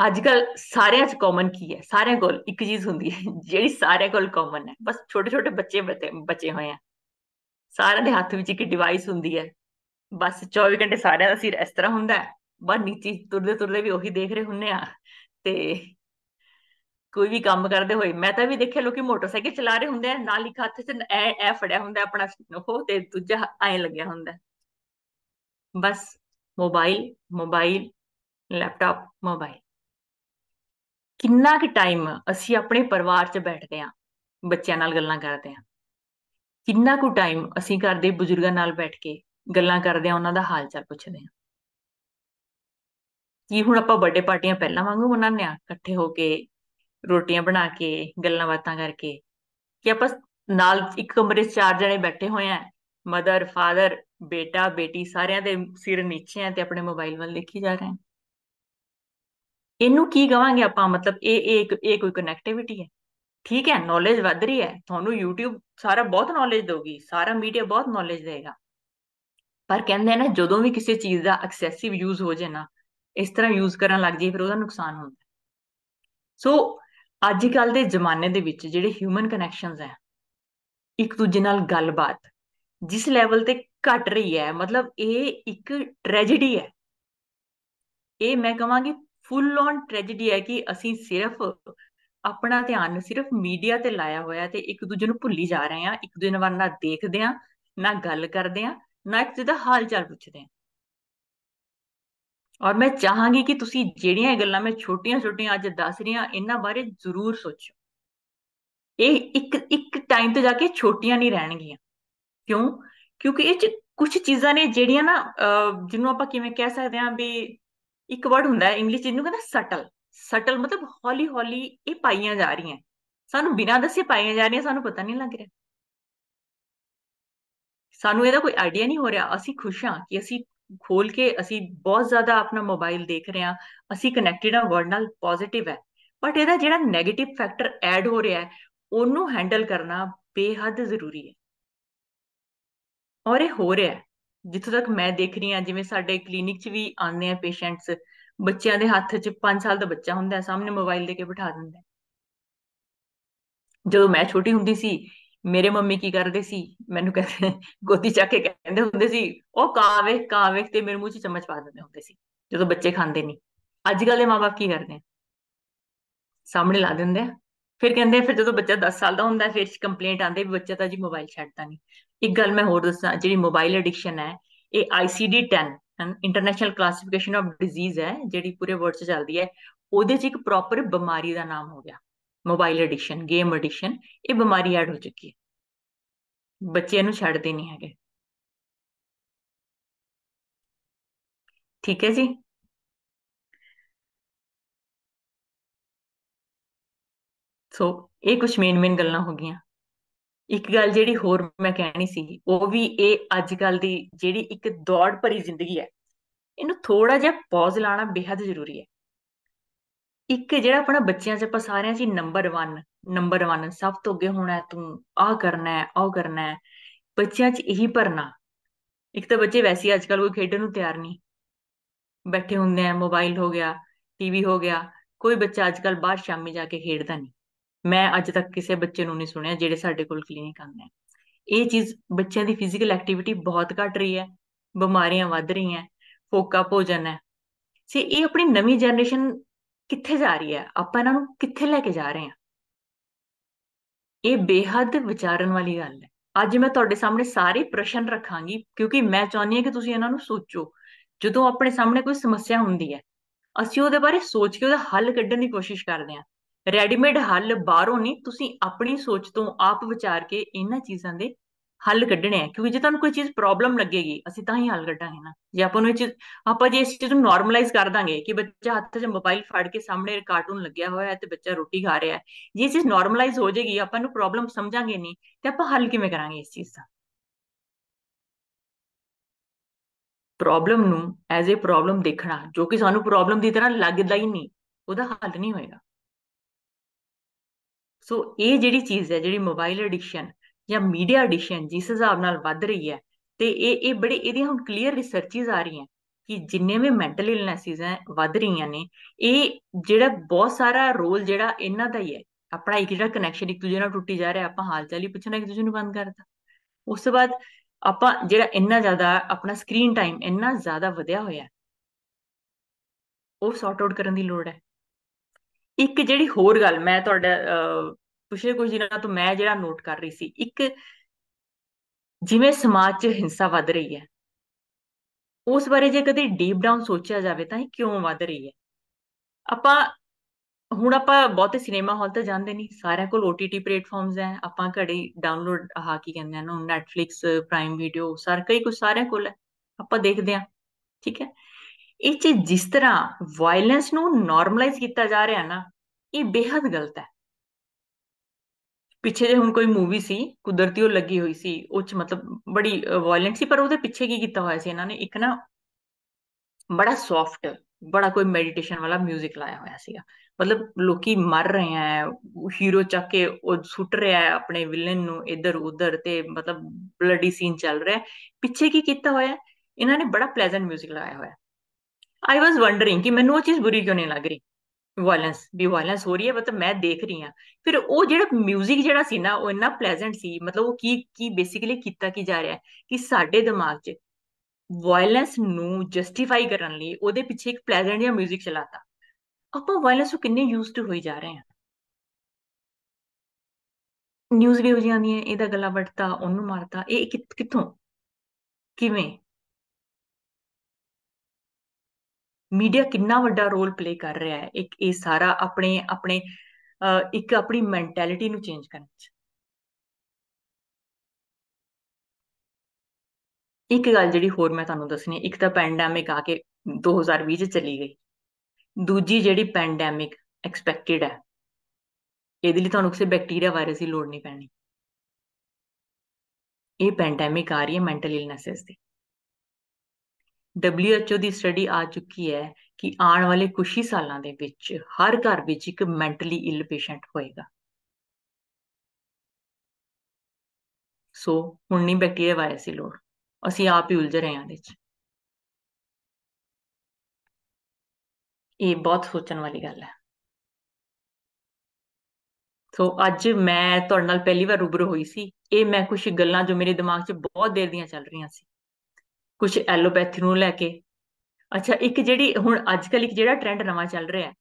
ਅੱਜ ਕੱਲ ਸਾਰਿਆਂ 'ਚ ਕਾਮਨ ਕੀ ਹੈ ਸਾਰਿਆਂ ਕੋਲ ਇੱਕ ਚੀਜ਼ ਹੁੰਦੀ ਹੈ ਜਿਹੜੀ ਸਾਰਿਆਂ ਕੋਲ ਕਾਮਨ ਹੈ ਬਸ ਛੋਟੇ ਛੋਟੇ ਬੱਚੇ ਬਚੇ ਹੋਏ ਆ ਸਾਰਿਆਂ ਦੇ ਹੱਥ ਵਿੱਚ ਇੱਕ ਡਿਵਾਈਸ ਹੁੰਦੀ ਹੈ ਬਸ 24 ਘੰਟੇ ਸਾਰਿਆਂ ਦਾ ਸਿਰ ਇਸ ਤਰ੍ਹਾਂ ਹੁੰਦਾ ਹੈ ਬਸ ਨੀਚੇ ਤੁਰਦੇ ਤੁਰਦੇ ਵੀ ਉਹੀ ਦੇਖ ਰਹੇ ਹੁੰਨੇ ਆ ਤੇ ਕੋਈ ਵੀ ਕੰਮ ਕਰਦੇ ਹੋਏ ਮੈਂ ਤਾਂ ਵੀ ਦੇਖਿਆ ਲੋਕੀ ਮੋਟਰਸਾਈਕਲ ਚਲਾ ਰਹੇ ਹੁੰਦੇ ਆ ਨਾਲ ਹੀ ਹੱਥ 'ਚ ਐ ਐ ਫੜਿਆ ਹੁੰਦਾ ਆਪਣਾ ਉਹ ਤੇ ਦੂਜਾ ਐ ਲੱਗਿਆ ਹੁੰਦਾ ਬਸ ਮੋਬਾਈਲ ਮੋਬਾਈਲ ਲੈਪਟਾਪ ਮੋਬਾਈਲ ਕਿੰਨਾ ਕੁ ਟਾਈਮ ਅਸੀਂ ਆਪਣੇ ਪਰਿਵਾਰ 'ਚ ਬੈਠਦੇ ਆ ਬੱਚਿਆਂ ਨਾਲ ਗੱਲਾਂ ਕਰਦੇ ਆ ਕਿੰਨਾ ਕੁ ਟਾਈਮ ਅਸੀਂ ਘਰ ਦੇ ਬਜ਼ੁਰਗਾਂ ਨਾਲ ਬੈਠ ਕੇ ਗੱਲਾਂ ਕਰਦੇ ਆ ਉਹਨਾਂ ਦਾ ਹਾਲ ਚਾਲ ਪੁੱਛਦੇ ਆ ਕੀ ਹੁਣ ਆਪਾਂ ਬਰਥਡੇ ਪਾਰਟੀਆਂ ਪਹਿਲਾਂ ਵਾਂਗੂ ਮਨਾਉਂਦੇ ਆ ਇਕੱਠੇ ਹੋ ਕੇ ਰੋਟੀਆਂ ਬਣਾ ਕੇ ਗੱਲਾਂ ਬਾਤਾਂ ਕਰਕੇ ਕਿ ਆਪਾਂ ਨਾਲ ਇੱਕ ਕਮਰੇ 'ਚ ਚਾਰ ਜਣੇ ਬੈਠੇ ਹੋਏ ਆ ਮਦਰ ਫਾਦਰ ਬੇਟਾ ਬੇਟੀ ਸਾਰਿਆਂ ਦੇ ਸਿਰ ਨੀਚੇ ਆ ਤੇ ਆਪਣੇ ਮੋਬਾਈਲ ਵੱਲ ਦੇਖੀ ਜਾ ਰਹੇ ਆ ਇਹਨੂੰ ਕੀ ਕਵਾਂਗੇ ਆਪਾਂ ਮਤਲਬ ਇਹ ਇਹ ਇਹ ਕੋਈ ਕਨੈਕਟੀਵਿਟੀ ਹੈ ਠੀਕ ਹੈ ਨੌਲੇਜ ਵਧ ਰਹੀ ਹੈ ਤੁਹਾਨੂੰ YouTube ਸਾਰਾ ਬਹੁਤ ਨੌਲੇਜ ਦੇਊਗੀ ਸਾਰਾ ਮੀਡੀਆ ਬਹੁਤ ਨੌਲੇਜ ਦੇਗਾ ਪਰ ਕਹਿੰਦੇ ਨੇ ਜਦੋਂ ਵੀ ਕਿਸੇ ਚੀਜ਼ ਦਾ ਐਕਸੈਸਿਵ ਯੂਜ਼ ਹੋ ਜਾਏ ਨਾ ਇਸ ਤਰ੍ਹਾਂ ਯੂਜ਼ ਕਰਨ ਲੱਗ ਜਾਈਏ ਫਿਰ ਉਹਦਾ ਨੁਕਸਾਨ ਹੁੰਦਾ ਸੋ ਅੱਜ ਕੱਲ ਦੇ ਜ਼ਮਾਨੇ ਦੇ ਵਿੱਚ ਜਿਹੜੇ ਹਿਊਮਨ ਕਨੈਕਸ਼ਨਸ ਹੈ ਇੱਕ ਦੂਜੇ ਨਾਲ ਗੱਲਬਾਤ ਜਿਸ ਲੈਵਲ ਤੇ ਘਟ ਰਹੀ ਹੈ ਮਤਲਬ ਇਹ ਇੱਕ ਟ੍ਰੈਜੇਡੀ ਹੈ ਇਹ ਮੈਂ ਕਹਾਂਗੀ ਫੁੱਲ ਔਨ ਟ੍ਰੈਜੇਡੀ ਹੈ ਕਿ ਅਸੀਂ ਸਿਰਫ ਆਪਣਾ ਧਿਆਨ ਸਿਰਫ ਮੀਡੀਆ ਤੇ ਲਾਇਆ ਹੋਇਆ ਤੇ ਇੱਕ ਦੂਜੇ ਨੂੰ ਭੁੱਲੀ ਜਾ ਰਹੇ ਆ ਇੱਕ ਦੂਜੇ ਨਾਲ ਨਾ ਦੇਖਦੇ ਆ ਨਾ ਗੱਲ ਕਰਦੇ ਆ ਨਾ ਇੱਕ ਦੂਜੇ ਦਾ ਹਾਲ ਚਾਲ ਪੁੱਛਦੇ ਆ ਔਰ ਮੈਂ ਚਾਹਾਂਗੀ ਕਿ ਤੁਸੀਂ ਜਿਹੜੀਆਂ ਇਹ ਗੱਲਾਂ ਮੈਂ ਛੋਟੀਆਂ-ਛੋਟੀਆਂ ਅੱਜ ਦੱਸ ਰਹੀ ਇਹਨਾਂ ਬਾਰੇ ਜ਼ਰੂਰ ਸੋਚੋ ਇਹ ਇੱਕ ਇੱਕ ਟਾਈਮ ਤੇ ਜਾ ਕੇ ਛੋਟੀਆਂ ਨਹੀਂ ਰਹਿਣਗੀਆਂ ਕਿਉਂ ਕਿਉਂਕਿ ਇਹ ਚ ਕੁਝ ਚੀਜ਼ਾਂ ਨੇ ਜਿਹੜੀਆਂ ਨਾ ਜਿਹਨੂੰ ਆਪਾਂ ਕਿਵੇਂ ਕਹਿ ਸਕਦੇ ਹਾਂ ਵੀ ਇੱਕ ਵਰਡ ਹੁੰਦਾ ਹੈ ਇੰਗਲਿਸ਼ ਜਿਹਨੂੰ ਕਹਿੰਦਾ ਸਟਲ ਸਟਲ ਮਤਲਬ ਹੌਲੀ-ਹੌਲੀ ਇਹ ਪਾਈਆਂ ਜਾ ਰਹੀਆਂ ਸਾਨੂੰ ਬਿਨਾਂ ਦੱਸੇ ਪਾਈਆਂ ਜਾ ਰਹੀਆਂ ਸਾਨੂੰ ਪਤਾ ਨਹੀਂ ਲੱਗ ਰਿਹਾ ਸਾਨੂੰ ਇਹਦਾ ਕੋਈ ਆਈਡੀਆ ਨਹੀਂ ਹੋ ਰਿਹਾ ਅਸੀਂ ਖੁਸ਼ ਹਾਂ ਕਿ ਅਸੀਂ ਖੋਲ ਕੇ ਅਸੀਂ ਬਹੁਤ ਜ਼ਿਆਦਾ ਆਪਣਾ ਮੋਬਾਈਲ ਦੇਖ ਰਹੇ ਹਾਂ ਅਸੀਂ ਕਨੈਕਟਡ ਆ ਵਰਡ ਨਾਲ ਪੋਜ਼ਿਟਿਵ ਹੈ ਬਟ ਇਹਦਾ ਜਿਹੜਾ 네ਗੇਟਿਵ ਫੈਕਟਰ ਐਡ ਹੋ ਰਿਹਾ ਹੈ ਉਹਨੂੰ ਹੈਂਡਲ ਕਰਨਾ ਬੇਹੱਦ ਜ਼ਰੂਰੀ ਹੈ ਔਰ ਇਹ ਹੋ ਰਿਹਾ ਜਿੱਥੇ ਜਿੱਥੋਂ ਤੱਕ ਮੈਂ ਦੇਖ ਰਹੀ ਹਾਂ ਜਿਵੇਂ ਸਾਡੇ ਕਲੀਨਿਕ 'ਚ ਵੀ ਆਉਂਦੇ ਆ ਪੇਸ਼ੈਂਟਸ ਬੱਚਿਆਂ ਦੇ ਹੱਥ 'ਚ 5 ਸਾਲ ਦਾ ਬੱਚਾ ਹੁੰਦਾ ਹੈ ਸਾਹਮਣੇ ਮੋਬਾਈਲ ਦੇ ਕੇ ਬਿਠਾ ਦਿੰਦਾ ਜਦੋਂ ਮੈਂ ਛੋਟੀ ਹੁੰਦੀ ਸੀ ਮੇਰੇ ਮੰਮੀ ਕੀ ਕਰਦੇ ਸੀ ਮੈਨੂੰ ਕਹਿੰਦੇ ਗੋਦੀ ਚੱਕ ਕੇ ਕਹਿੰਦੇ ਹੁੰਦੇ ਸੀ ਉਹ ਕਾਂ ਵੇਖ ਕਾਂ ਵੇਖ ਤੇ ਮੇਰੇ ਮੂੰਹ 'ਚ ਚਮਚ ਪਾ ਦਿੰਦੇ ਹੁੰਦੇ ਸੀ ਜਦੋਂ ਬੱਚੇ ਖਾਂਦੇ ਨਹੀਂ ਅੱਜ ਕੱਲ੍ਹ ਦੇ ਮਾਪੇ ਕੀ ਕਰਦੇ ਆ ਸਾਹਮਣੇ ਲਾ ਦਿੰਦੇ ਆ ਫਿਰ ਕਹਿੰਦੇ ਫਿਰ ਜਦੋਂ ਬੱਚਾ 10 ਸਾਲ ਦਾ ਹੁੰਦਾ ਫਿਰ ਕੰਪਲੇਂਟ ਆਂਦੇ ਵੀ ਬੱਚਾ ਤਾਂ ਜੀ ਮੋਬਾਈਲ ਛੱਡਦਾ ਨਹੀਂ ਇੱਕ ਗੱਲ ਮੈਂ ਹੋਰ ਦੱਸਾਂ ਜਿਹੜੀ ਮੋਬਾਈਲ ਐਡਿਕਸ਼ਨ ਹੈ ਇਹ ICD-10 international classification of disease ਹੈ ਜਿਹੜੀ ਪੂਰੇ ਵਰਲਡ 'ਚ ਚੱਲਦੀ ਹੈ ਉਹਦੇ 'ਚ ਇੱਕ ਪ੍ਰੋਪਰ ਬਿਮਾਰੀ ਦਾ ਨਾਮ ਹੋ ਗਿਆ ਮੋਬਾਈਲ ਐਡਿਕਸ਼ਨ ਗੇਮ ਐਡਿਕਸ਼ਨ ਇਹ ਬਿਮਾਰੀ ਐਡ ਹੋ ਚੁੱਕੀ ਹੈ ਬੱਚਿਆਂ ਨੂੰ ਛੱਡਦੇ ਨਹੀਂ ਹੈਗੇ ਠੀਕ ਹੈ ਜੀ ਸੋ ਇਹ ਕੁਝ ਮੇਨ ਮੇਨ ਗੱਲਾਂ ਹੋ ਗਈਆਂ ਇੱਕ ਗੱਲ ਜਿਹੜੀ ਹੋਰ ਮੈਂ ਕਹਿਣੀ ਸੀ ਉਹ ਵੀ ਇਹ ਅੱਜ ਕੱਲ ਦੀ ਜਿਹੜੀ ਇੱਕ ਦੌੜ ਭਰੀ ਜ਼ਿੰਦਗੀ ਹੈ ਇਹਨੂੰ ਥੋੜਾ ਜਿਹਾ ਪੌਜ਼ ਲਾਣਾ ਬੇहद ਜ਼ਰੂਰੀ ਹੈ ਇੱਕ ਜਿਹੜਾ ਆਪਣਾ ਬੱਚਿਆਂ 'ਚ ਆਪਾਂ ਸਾਰਿਆਂ 'ਚ ਨੰਬਰ 1 ਨੰਬਰ 1 ਸਭ ਤੋਂ ਅੱਗੇ ਹੋਣਾ ਹੈ ਤੂੰ ਆਹ ਕਰਨਾ ਹੈ ਉਹ ਕਰਨਾ ਹੈ ਬੱਚਿਆਂ 'ਚ ਇਹੀ ਭਰਨਾ ਇੱਕ ਤਾਂ ਬੱਚੇ ਵੈਸੇ ਅੱਜ ਕੱਲ ਕੋਈ ਖੇਡਣ ਨੂੰ ਤਿਆਰ ਨਹੀਂ ਬੈਠੇ ਹੁੰਦੇ ਆ ਮੋਬਾਈਲ ਹੋ ਗਿਆ ਟੀਵੀ ਹੋ ਗਿਆ ਕੋਈ ਬੱਚਾ ਅੱਜ ਕੱਲ ਬਾਹਰ ਸ਼ਾਮੀ ਜਾ ਕੇ ਖੇਡਦਾ ਨਹੀਂ ਮੈਂ ਅੱਜ ਤੱਕ ਕਿਸੇ ਬੱਚੇ ਨੂੰ ਨਹੀਂ ਸੁਣਿਆ ਜਿਹੜੇ ਸਾਡੇ ਕੋਲ ਕਲੀਨਿਕ ਆਉਂਦੇ ਆ ਇਹ ਚੀਜ਼ ਬੱਚਿਆਂ ਦੀ ਫਿਜ਼ੀਕਲ ਐਕਟੀਵਿਟੀ ਬਹੁਤ ਘਟ ਰਹੀ ਹੈ ਬਿਮਾਰੀਆਂ ਵੱਧ ਰਹੀਆਂ ਫੋਕਾ ਭੋਜਨ ਹੈ ਸੇ ਇਹ ਆਪਣੀ ਨਵੀਂ ਜਨਰੇਸ਼ਨ ਕਿੱਥੇ ਜਾ ਰਹੀ ਹੈ ਆਪਾਂ ਇਹਨਾਂ ਨੂੰ ਕਿੱਥੇ ਲੈ ਕੇ ਜਾ ਰਹੇ ਹਾਂ ਇਹ ਬੇਹੱਦ ਵਿਚਾਰਨ ਵਾਲੀ ਗੱਲ ਹੈ ਅੱਜ ਮੈਂ ਤੁਹਾਡੇ ਸਾਹਮਣੇ ਸਾਰੇ ਪ੍ਰਸ਼ਨ ਰੱਖਾਂਗੀ ਕਿਉਂਕਿ ਮੈਂ ਚਾਹੁੰਦੀ ਹਾਂ ਕਿ ਤੁਸੀਂ ਇਹਨਾਂ ਨੂੰ ਸੋਚੋ ਜਦੋਂ ਆਪਣੇ ਸਾਹਮਣੇ ਕੋਈ ਸਮੱਸਿਆ ਹੁੰਦੀ ਹੈ ਅਸੀਂ ਉਹਦੇ ਬਾਰੇ ਸੋਚ ਕੇ ਉਹਦਾ ਹੱਲ ਕੱਢਣ ਦੀ ਕੋਸ਼ਿਸ਼ ਕਰਦੇ ਹਾਂ ਰੈਡੀਮੇਡ ਹੱਲ ਬਾਹਰੋਂ ਨਹੀਂ ਤੁਸੀਂ ਆਪਣੀ ਸੋਚ ਤੋਂ ਆਪ ਵਿਚਾਰ ਕੇ ਇਹਨਾਂ ਚੀਜ਼ਾਂ ਦੇ ਹੱਲ ਕੱਢਣੇ ਆ ਕਿਉਂਕਿ ਜੇ ਤੁਹਾਨੂੰ ਕੋਈ ਚੀਜ਼ ਪ੍ਰੋਬਲਮ ਲੱਗੇਗੀ ਅਸੀਂ ਤਾਂ ਹੀ ਹੱਲ ਕੱਢਾਂਗੇ ਨਾ ਜੇ ਆਪਾਂ ਨੂੰ ਇਹ ਚੀਜ਼ ਆਪਾਂ ਜੇ ਇਸ ਚੀਜ਼ ਨੂੰ ਨਾਰਮਲਾਈਜ਼ ਕਰ ਦਾਂਗੇ ਕਿ ਬੱਚਾ ਹੱਥ 'ਚ ਮੋਬਾਈਲ ਫੜ ਕੇ ਸਾਹਮਣੇ ਕਾਰਟੂਨ ਲੱਗਿਆ ਹੋਇਆ ਹੈ ਤੇ ਬੱਚਾ ਰੋਟੀ ਖਾ ਰਿਹਾ ਹੈ ਜੇ ਇਹ ਚੀਜ਼ ਨਾਰਮਲਾਈਜ਼ ਹੋ ਜੇਗੀ ਆਪਾਂ ਨੂੰ ਪ੍ਰੋਬਲਮ ਸਮਝਾਂਗੇ ਨਹੀਂ ਤੇ ਆਪਾਂ ਹੱਲ ਕਿਵੇਂ ਕਰਾਂਗੇ ਇਸ ਚੀਜ਼ ਦਾ ਪ੍ਰੋਬਲਮ ਨੂੰ ਐਜ਼ ਅ ਪ੍ਰੋਬਲਮ ਦੇਖਣਾ ਜੋ ਕਿ ਸਾਨੂੰ ਪ੍ਰੋਬਲਮ ਦੀ ਤਰ੍ਹਾਂ ਲੱਗਦਾ ਹੀ ਨਹੀਂ ਉਹਦਾ ਹੱਲ ਨਹੀਂ ਹੋਏਗਾ ਸੋ ਇਹ ਜਿਹੜੀ ਚੀਜ਼ ਹੈ ਜਿਹੜੀ ਮੋਬਾਈਲ ਐਡਿਕਸ਼ਨ ਜਾਂ ਮੀਡੀਆ ਐਡੀਸ਼ਨ ਜਿਸ ਹਿਸਾਬ ਨਾਲ ਵੱਧ ਰਹੀ ਹੈ ਤੇ ਇਹ ਇਹ ਬੜੇ ਇਹਦੇ ਹੁਣ ਕਲੀਅਰ ਰਿਸਰਚਸ ਆ ਰਹੀਆਂ ਕਿ ਜਿੰਨੇ ਵੀ ਮੈਂਟਲ ਇਲਨੈਸਿਸ ਹੈ ਵੱਧ ਰਹੀਆਂ ਨੇ ਇਹ ਜਿਹੜਾ ਬਹੁਤ ਸਾਰਾ ਰੋਲ ਜਿਹੜਾ ਇਹਨਾਂ ਦਾ ਹੀ ਹੈ ਆਪਣਾ ਇੱਕ ਜਿਹੜਾ ਕਨੈਕਸ਼ਨ ਇੱਕ ਦੂਜੇ ਨਾਲ ਟੁੱਟੀ ਜਾ ਰਿਹਾ ਆਪਾਂ ਚਾਲ ਹੀ ਪੁੱਛਣਾ ਇੱਕ ਦੂਜੇ ਨੂੰ ਬੰਦ ਕਰਤਾ ਉਸ ਤੋਂ ਬਾਅਦ ਆਪਾਂ ਜਿਹੜਾ ਇੰਨਾ ਜ਼ਿਆਦਾ ਆਪਣਾ ਸਕਰੀਨ ਟਾਈਮ ਇੰਨਾ ਜ਼ਿਆਦਾ ਵਧਿਆ ਹੋਇਆ ਉਹ ਸੌਟ ਆਊਟ ਕਰਨ ਦੀ ਲੋੜ ਹੈ ਇੱਕ ਜਿਹੜੀ ਹੋਰ ਗੱਲ ਮੈਂ ਤੁਹਾਡਾ ਪਿਛਲੇ ਕੁਝ ਦਿਨਾਂ ਤੋਂ ਮੈਂ ਜਿਹੜਾ ਨੋਟ ਕਰ ਰਹੀ ਸੀ ਇੱਕ ਜਿਵੇਂ ਸਮਾਜ 'ਚ ਹਿੰਸਾ ਵੱਧ ਰਹੀ ਹੈ ਉਸ ਬਾਰੇ ਜੇ ਕਦੇ ਡੀਪ ਡਾਊਨ ਸੋਚਿਆ ਜਾਵੇ ਤਾਂ ਇਹ ਕਿਉਂ ਵੱਧ ਰਹੀ ਹੈ ਆਪਾਂ ਹੁਣ ਆਪਾਂ ਬਹੁਤੇ ਸਿਨੇਮਾ ਹਾਲ ਤਾਂ ਜਾਂਦੇ ਨਹੀਂ ਸਾਰਿਆਂ ਕੋਲ OTT ਪਲੇਟਫਾਰਮਸ ਐ ਆਪਾਂ ਘੜੀ ਡਾਊਨਲੋਡ ਆਹ ਕੀ ਕਹਿੰਦੇ ਆ ਨਾ Netflix Prime Video ਸਾਰ ਕਈ ਕੁ ਸਾਰਿਆਂ ਕੋਲ ਹੈ ਆਪਾਂ ਦੇਖਦੇ ਆ ਠੀਕ ਹੈ ਇਹ ਚ ਜਿਸ ਤਰ੍ਹਾਂ ਵਾਇਲੈਂਸ ਨੂੰ ਨਾਰਮਲਾਈਜ਼ ਕੀਤਾ ਜਾ ਰਿਹਾ ਨਾ ਇਹ ਬੇहद ਗਲਤ ਹੈ ਪਿੱਛੇ ਜੇ ਹੁਣ ਕੋਈ ਮੂਵੀ ਸੀ ਕੁਦਰਤੀ ਉਹ ਲੱਗੀ ਹੋਈ ਸੀ ਉਹ ਚ ਮਤਲਬ ਬੜੀ ਵਾਇਲੈਂਟ ਸੀ ਪਰ ਉਹਦੇ ਪਿੱਛੇ ਕੀ ਕੀਤਾ ਹੋਇਆ ਸੀ ਇਹਨਾਂ ਨੇ ਇੱਕ ਨਾ ਬੜਾ ਸੌਫਟ ਬੜਾ ਕੋਈ ਮੈਡੀਟੇਸ਼ਨ ਵਾਲਾ 뮤직 ਲਾਇਆ ਹੋਇਆ ਸੀਗਾ ਮਤਲਬ ਲੋਕੀ ਮਰ ਰਹੇ ਆ ਹੀਰੋ ਚੱਕ ਕੇ ਉਹ ਸੁੱਟ ਰਿਹਾ ਹੈ ਆਪਣੇ ਵਿਲਨ ਨੂੰ ਇੱਧਰ ਉੱਧਰ ਤੇ ਮਤਲਬ ਬਲੱਡੀ ਸੀਨ ਚੱਲ ਰਿਹਾ ਪਿੱਛੇ ਕੀ ਕੀਤਾ ਹੋਇਆ ਇਹਨਾਂ ਨੇ ਬੜਾ ਪਲੇਜ਼ੈਂਟ 뮤직 ਲਾਇਆ ਹੋਇਆ ਆਈ ਵਾਸ ਵੰਡਰਿੰਗ ਕਿ ਮੈਨੂੰ ਉਹ ਚੀਜ਼ ਬੁਰੀ ਕਿਉਂ ਨਹੀਂ ਲੱਗ ਰਹੀ ਵਾਇਲੈਂਸ ਵੀ ਵਾਇਲੈਂਸ ਹੋ ਰਹੀ ਹੈ ਮਤਲਬ ਮੈਂ ਦੇਖ ਰਹੀ ਹਾਂ ਫਿਰ ਉਹ ਜਿਹੜਾ 뮤직 ਜਿਹੜਾ ਸੀ ਨਾ ਉਹ ਇੰਨਾ ਪਲੇਜ਼ੈਂਟ ਸੀ ਮਤਲਬ ਉਹ ਕੀ ਕੀ ਬੇਸਿਕਲੀ ਕੀਤਾ ਕੀ ਜਾ ਰਿਹਾ ਹੈ ਕਿ ਸਾਡੇ ਦਿਮਾਗ 'ਚ ਵਾਇਲੈਂਸ ਨੂੰ ਜਸਟੀਫਾਈ ਕਰਨ ਲਈ ਉਹਦੇ ਪਿੱਛੇ ਇੱਕ ਪਲੇਜ਼ੈਂਟ ਜਿਹਾ 뮤직 ਚਲਾਤਾ ਆਪਾਂ ਵਾਇਲੈਂਸ ਨੂੰ ਕਿੰਨੇ ਯੂਜ਼ਡ ਹੋਈ ਜਾ ਰਹੇ ਹਾਂ ਨਿਊਜ਼ ਵੀ ਹੋ ਜਾਂਦੀ ਹੈ ਇਹਦਾ ਗੱਲਾਂ ਵੱਟਦਾ ਉਹਨੂੰ ਮਾਰਦਾ ਇਹ ਕਿੱਥੋਂ ਕਿਵੇਂ ਮੀਡੀਆ ਕਿੰਨਾ ਵੱਡਾ ਰੋਲ ਪਲੇ ਕਰ ਰਿਹਾ ਹੈ ਇੱਕ ਇਹ ਸਾਰਾ ਆਪਣੇ ਆਪਣੇ ਇੱਕ ਆਪਣੀ ਮੈਂਟੈਲਿਟੀ ਨੂੰ ਚੇਂਜ ਕਰਨ ਚ ਇੱਕ ਗੱਲ ਜਿਹੜੀ ਹੋਰ ਮੈਂ ਤੁਹਾਨੂੰ ਦੱਸਣੀ ਹੈ ਇੱਕ ਤਾਂ ਪੈਂਡੈਮਿਕ ਆ ਕੇ 2020 ਚ ਚਲੀ ਗਈ ਦੂਜੀ ਜਿਹੜੀ ਪੈਂਡੈਮਿਕ ਐਕਸਪੈਕਟਿਡ ਹੈ ਇਹਦੇ ਲਈ ਤੁਹਾਨੂੰ ਕਿਸੇ ਬੈਕਟੀਰੀਆ ਵਾਇਰਸ ਦੀ ਲੋੜ ਨਹੀਂ ਪੈਣੀ ਇਹ ਪੈਂਡੈਮਿਕ ਆ ਰਹੀ ਹੈ ਮੈਂਟਲ ਇਲਨੈਸਸ ਦੀ WHO ਦੀ ਸਟੱਡੀ ਆ ਚੁੱਕੀ ਹੈ ਕਿ ਆਉਣ ਵਾਲੇ ਕੁਝ ਹੀ ਸਾਲਾਂ ਦੇ ਵਿੱਚ ਹਰ ਘਰ ਵਿੱਚ ਇੱਕ ਮੈਂਟਲੀ ਇਲ ਪੇਸ਼ੈਂਟ ਹੋਏਗਾ ਸੋ ਹੁਣ ਨਹੀਂ ਬੈਕਟੀਰੀਆ ਵਾਇਰਸ ਹੀ ਲੋੜ ਅਸੀਂ ਆਪ ਹੀ ਉਲਝ ਰਹੇ ਹਾਂ ਇਹਦੇ ਵਿੱਚ ਇਹ ਬਹੁਤ ਸੋਚਣ ਵਾਲੀ ਗੱਲ ਹੈ ਸੋ ਅੱਜ ਮੈਂ ਤੁਹਾਡੇ ਨਾਲ ਪਹਿਲੀ ਵਾਰ ਰੂਬਰੂ ਹੋਈ ਸੀ ਇਹ ਮੈਂ ਕੁਝ ਗੱਲਾਂ ਜੋ ਮੇਰੇ ਦਿਮਾਗ 'ਚ ਬਹੁਤ ਦੇਰ ਦੀਆਂ ਚੱਲ ਰਹੀਆਂ ਸੀ ਕੁਝ ਐਲੋਪੈਥੀ ਨੂੰ ਲੈ ਕੇ ਅੱਛਾ ਇੱਕ ਜਿਹੜੀ ਹੁਣ ਅੱਜ ਕੱਲ ਇੱਕ ਜਿਹੜਾ ਟ੍ਰੈਂਡ ਨਵਾਂ ਚੱਲ ਰਿਹਾ ਹੈ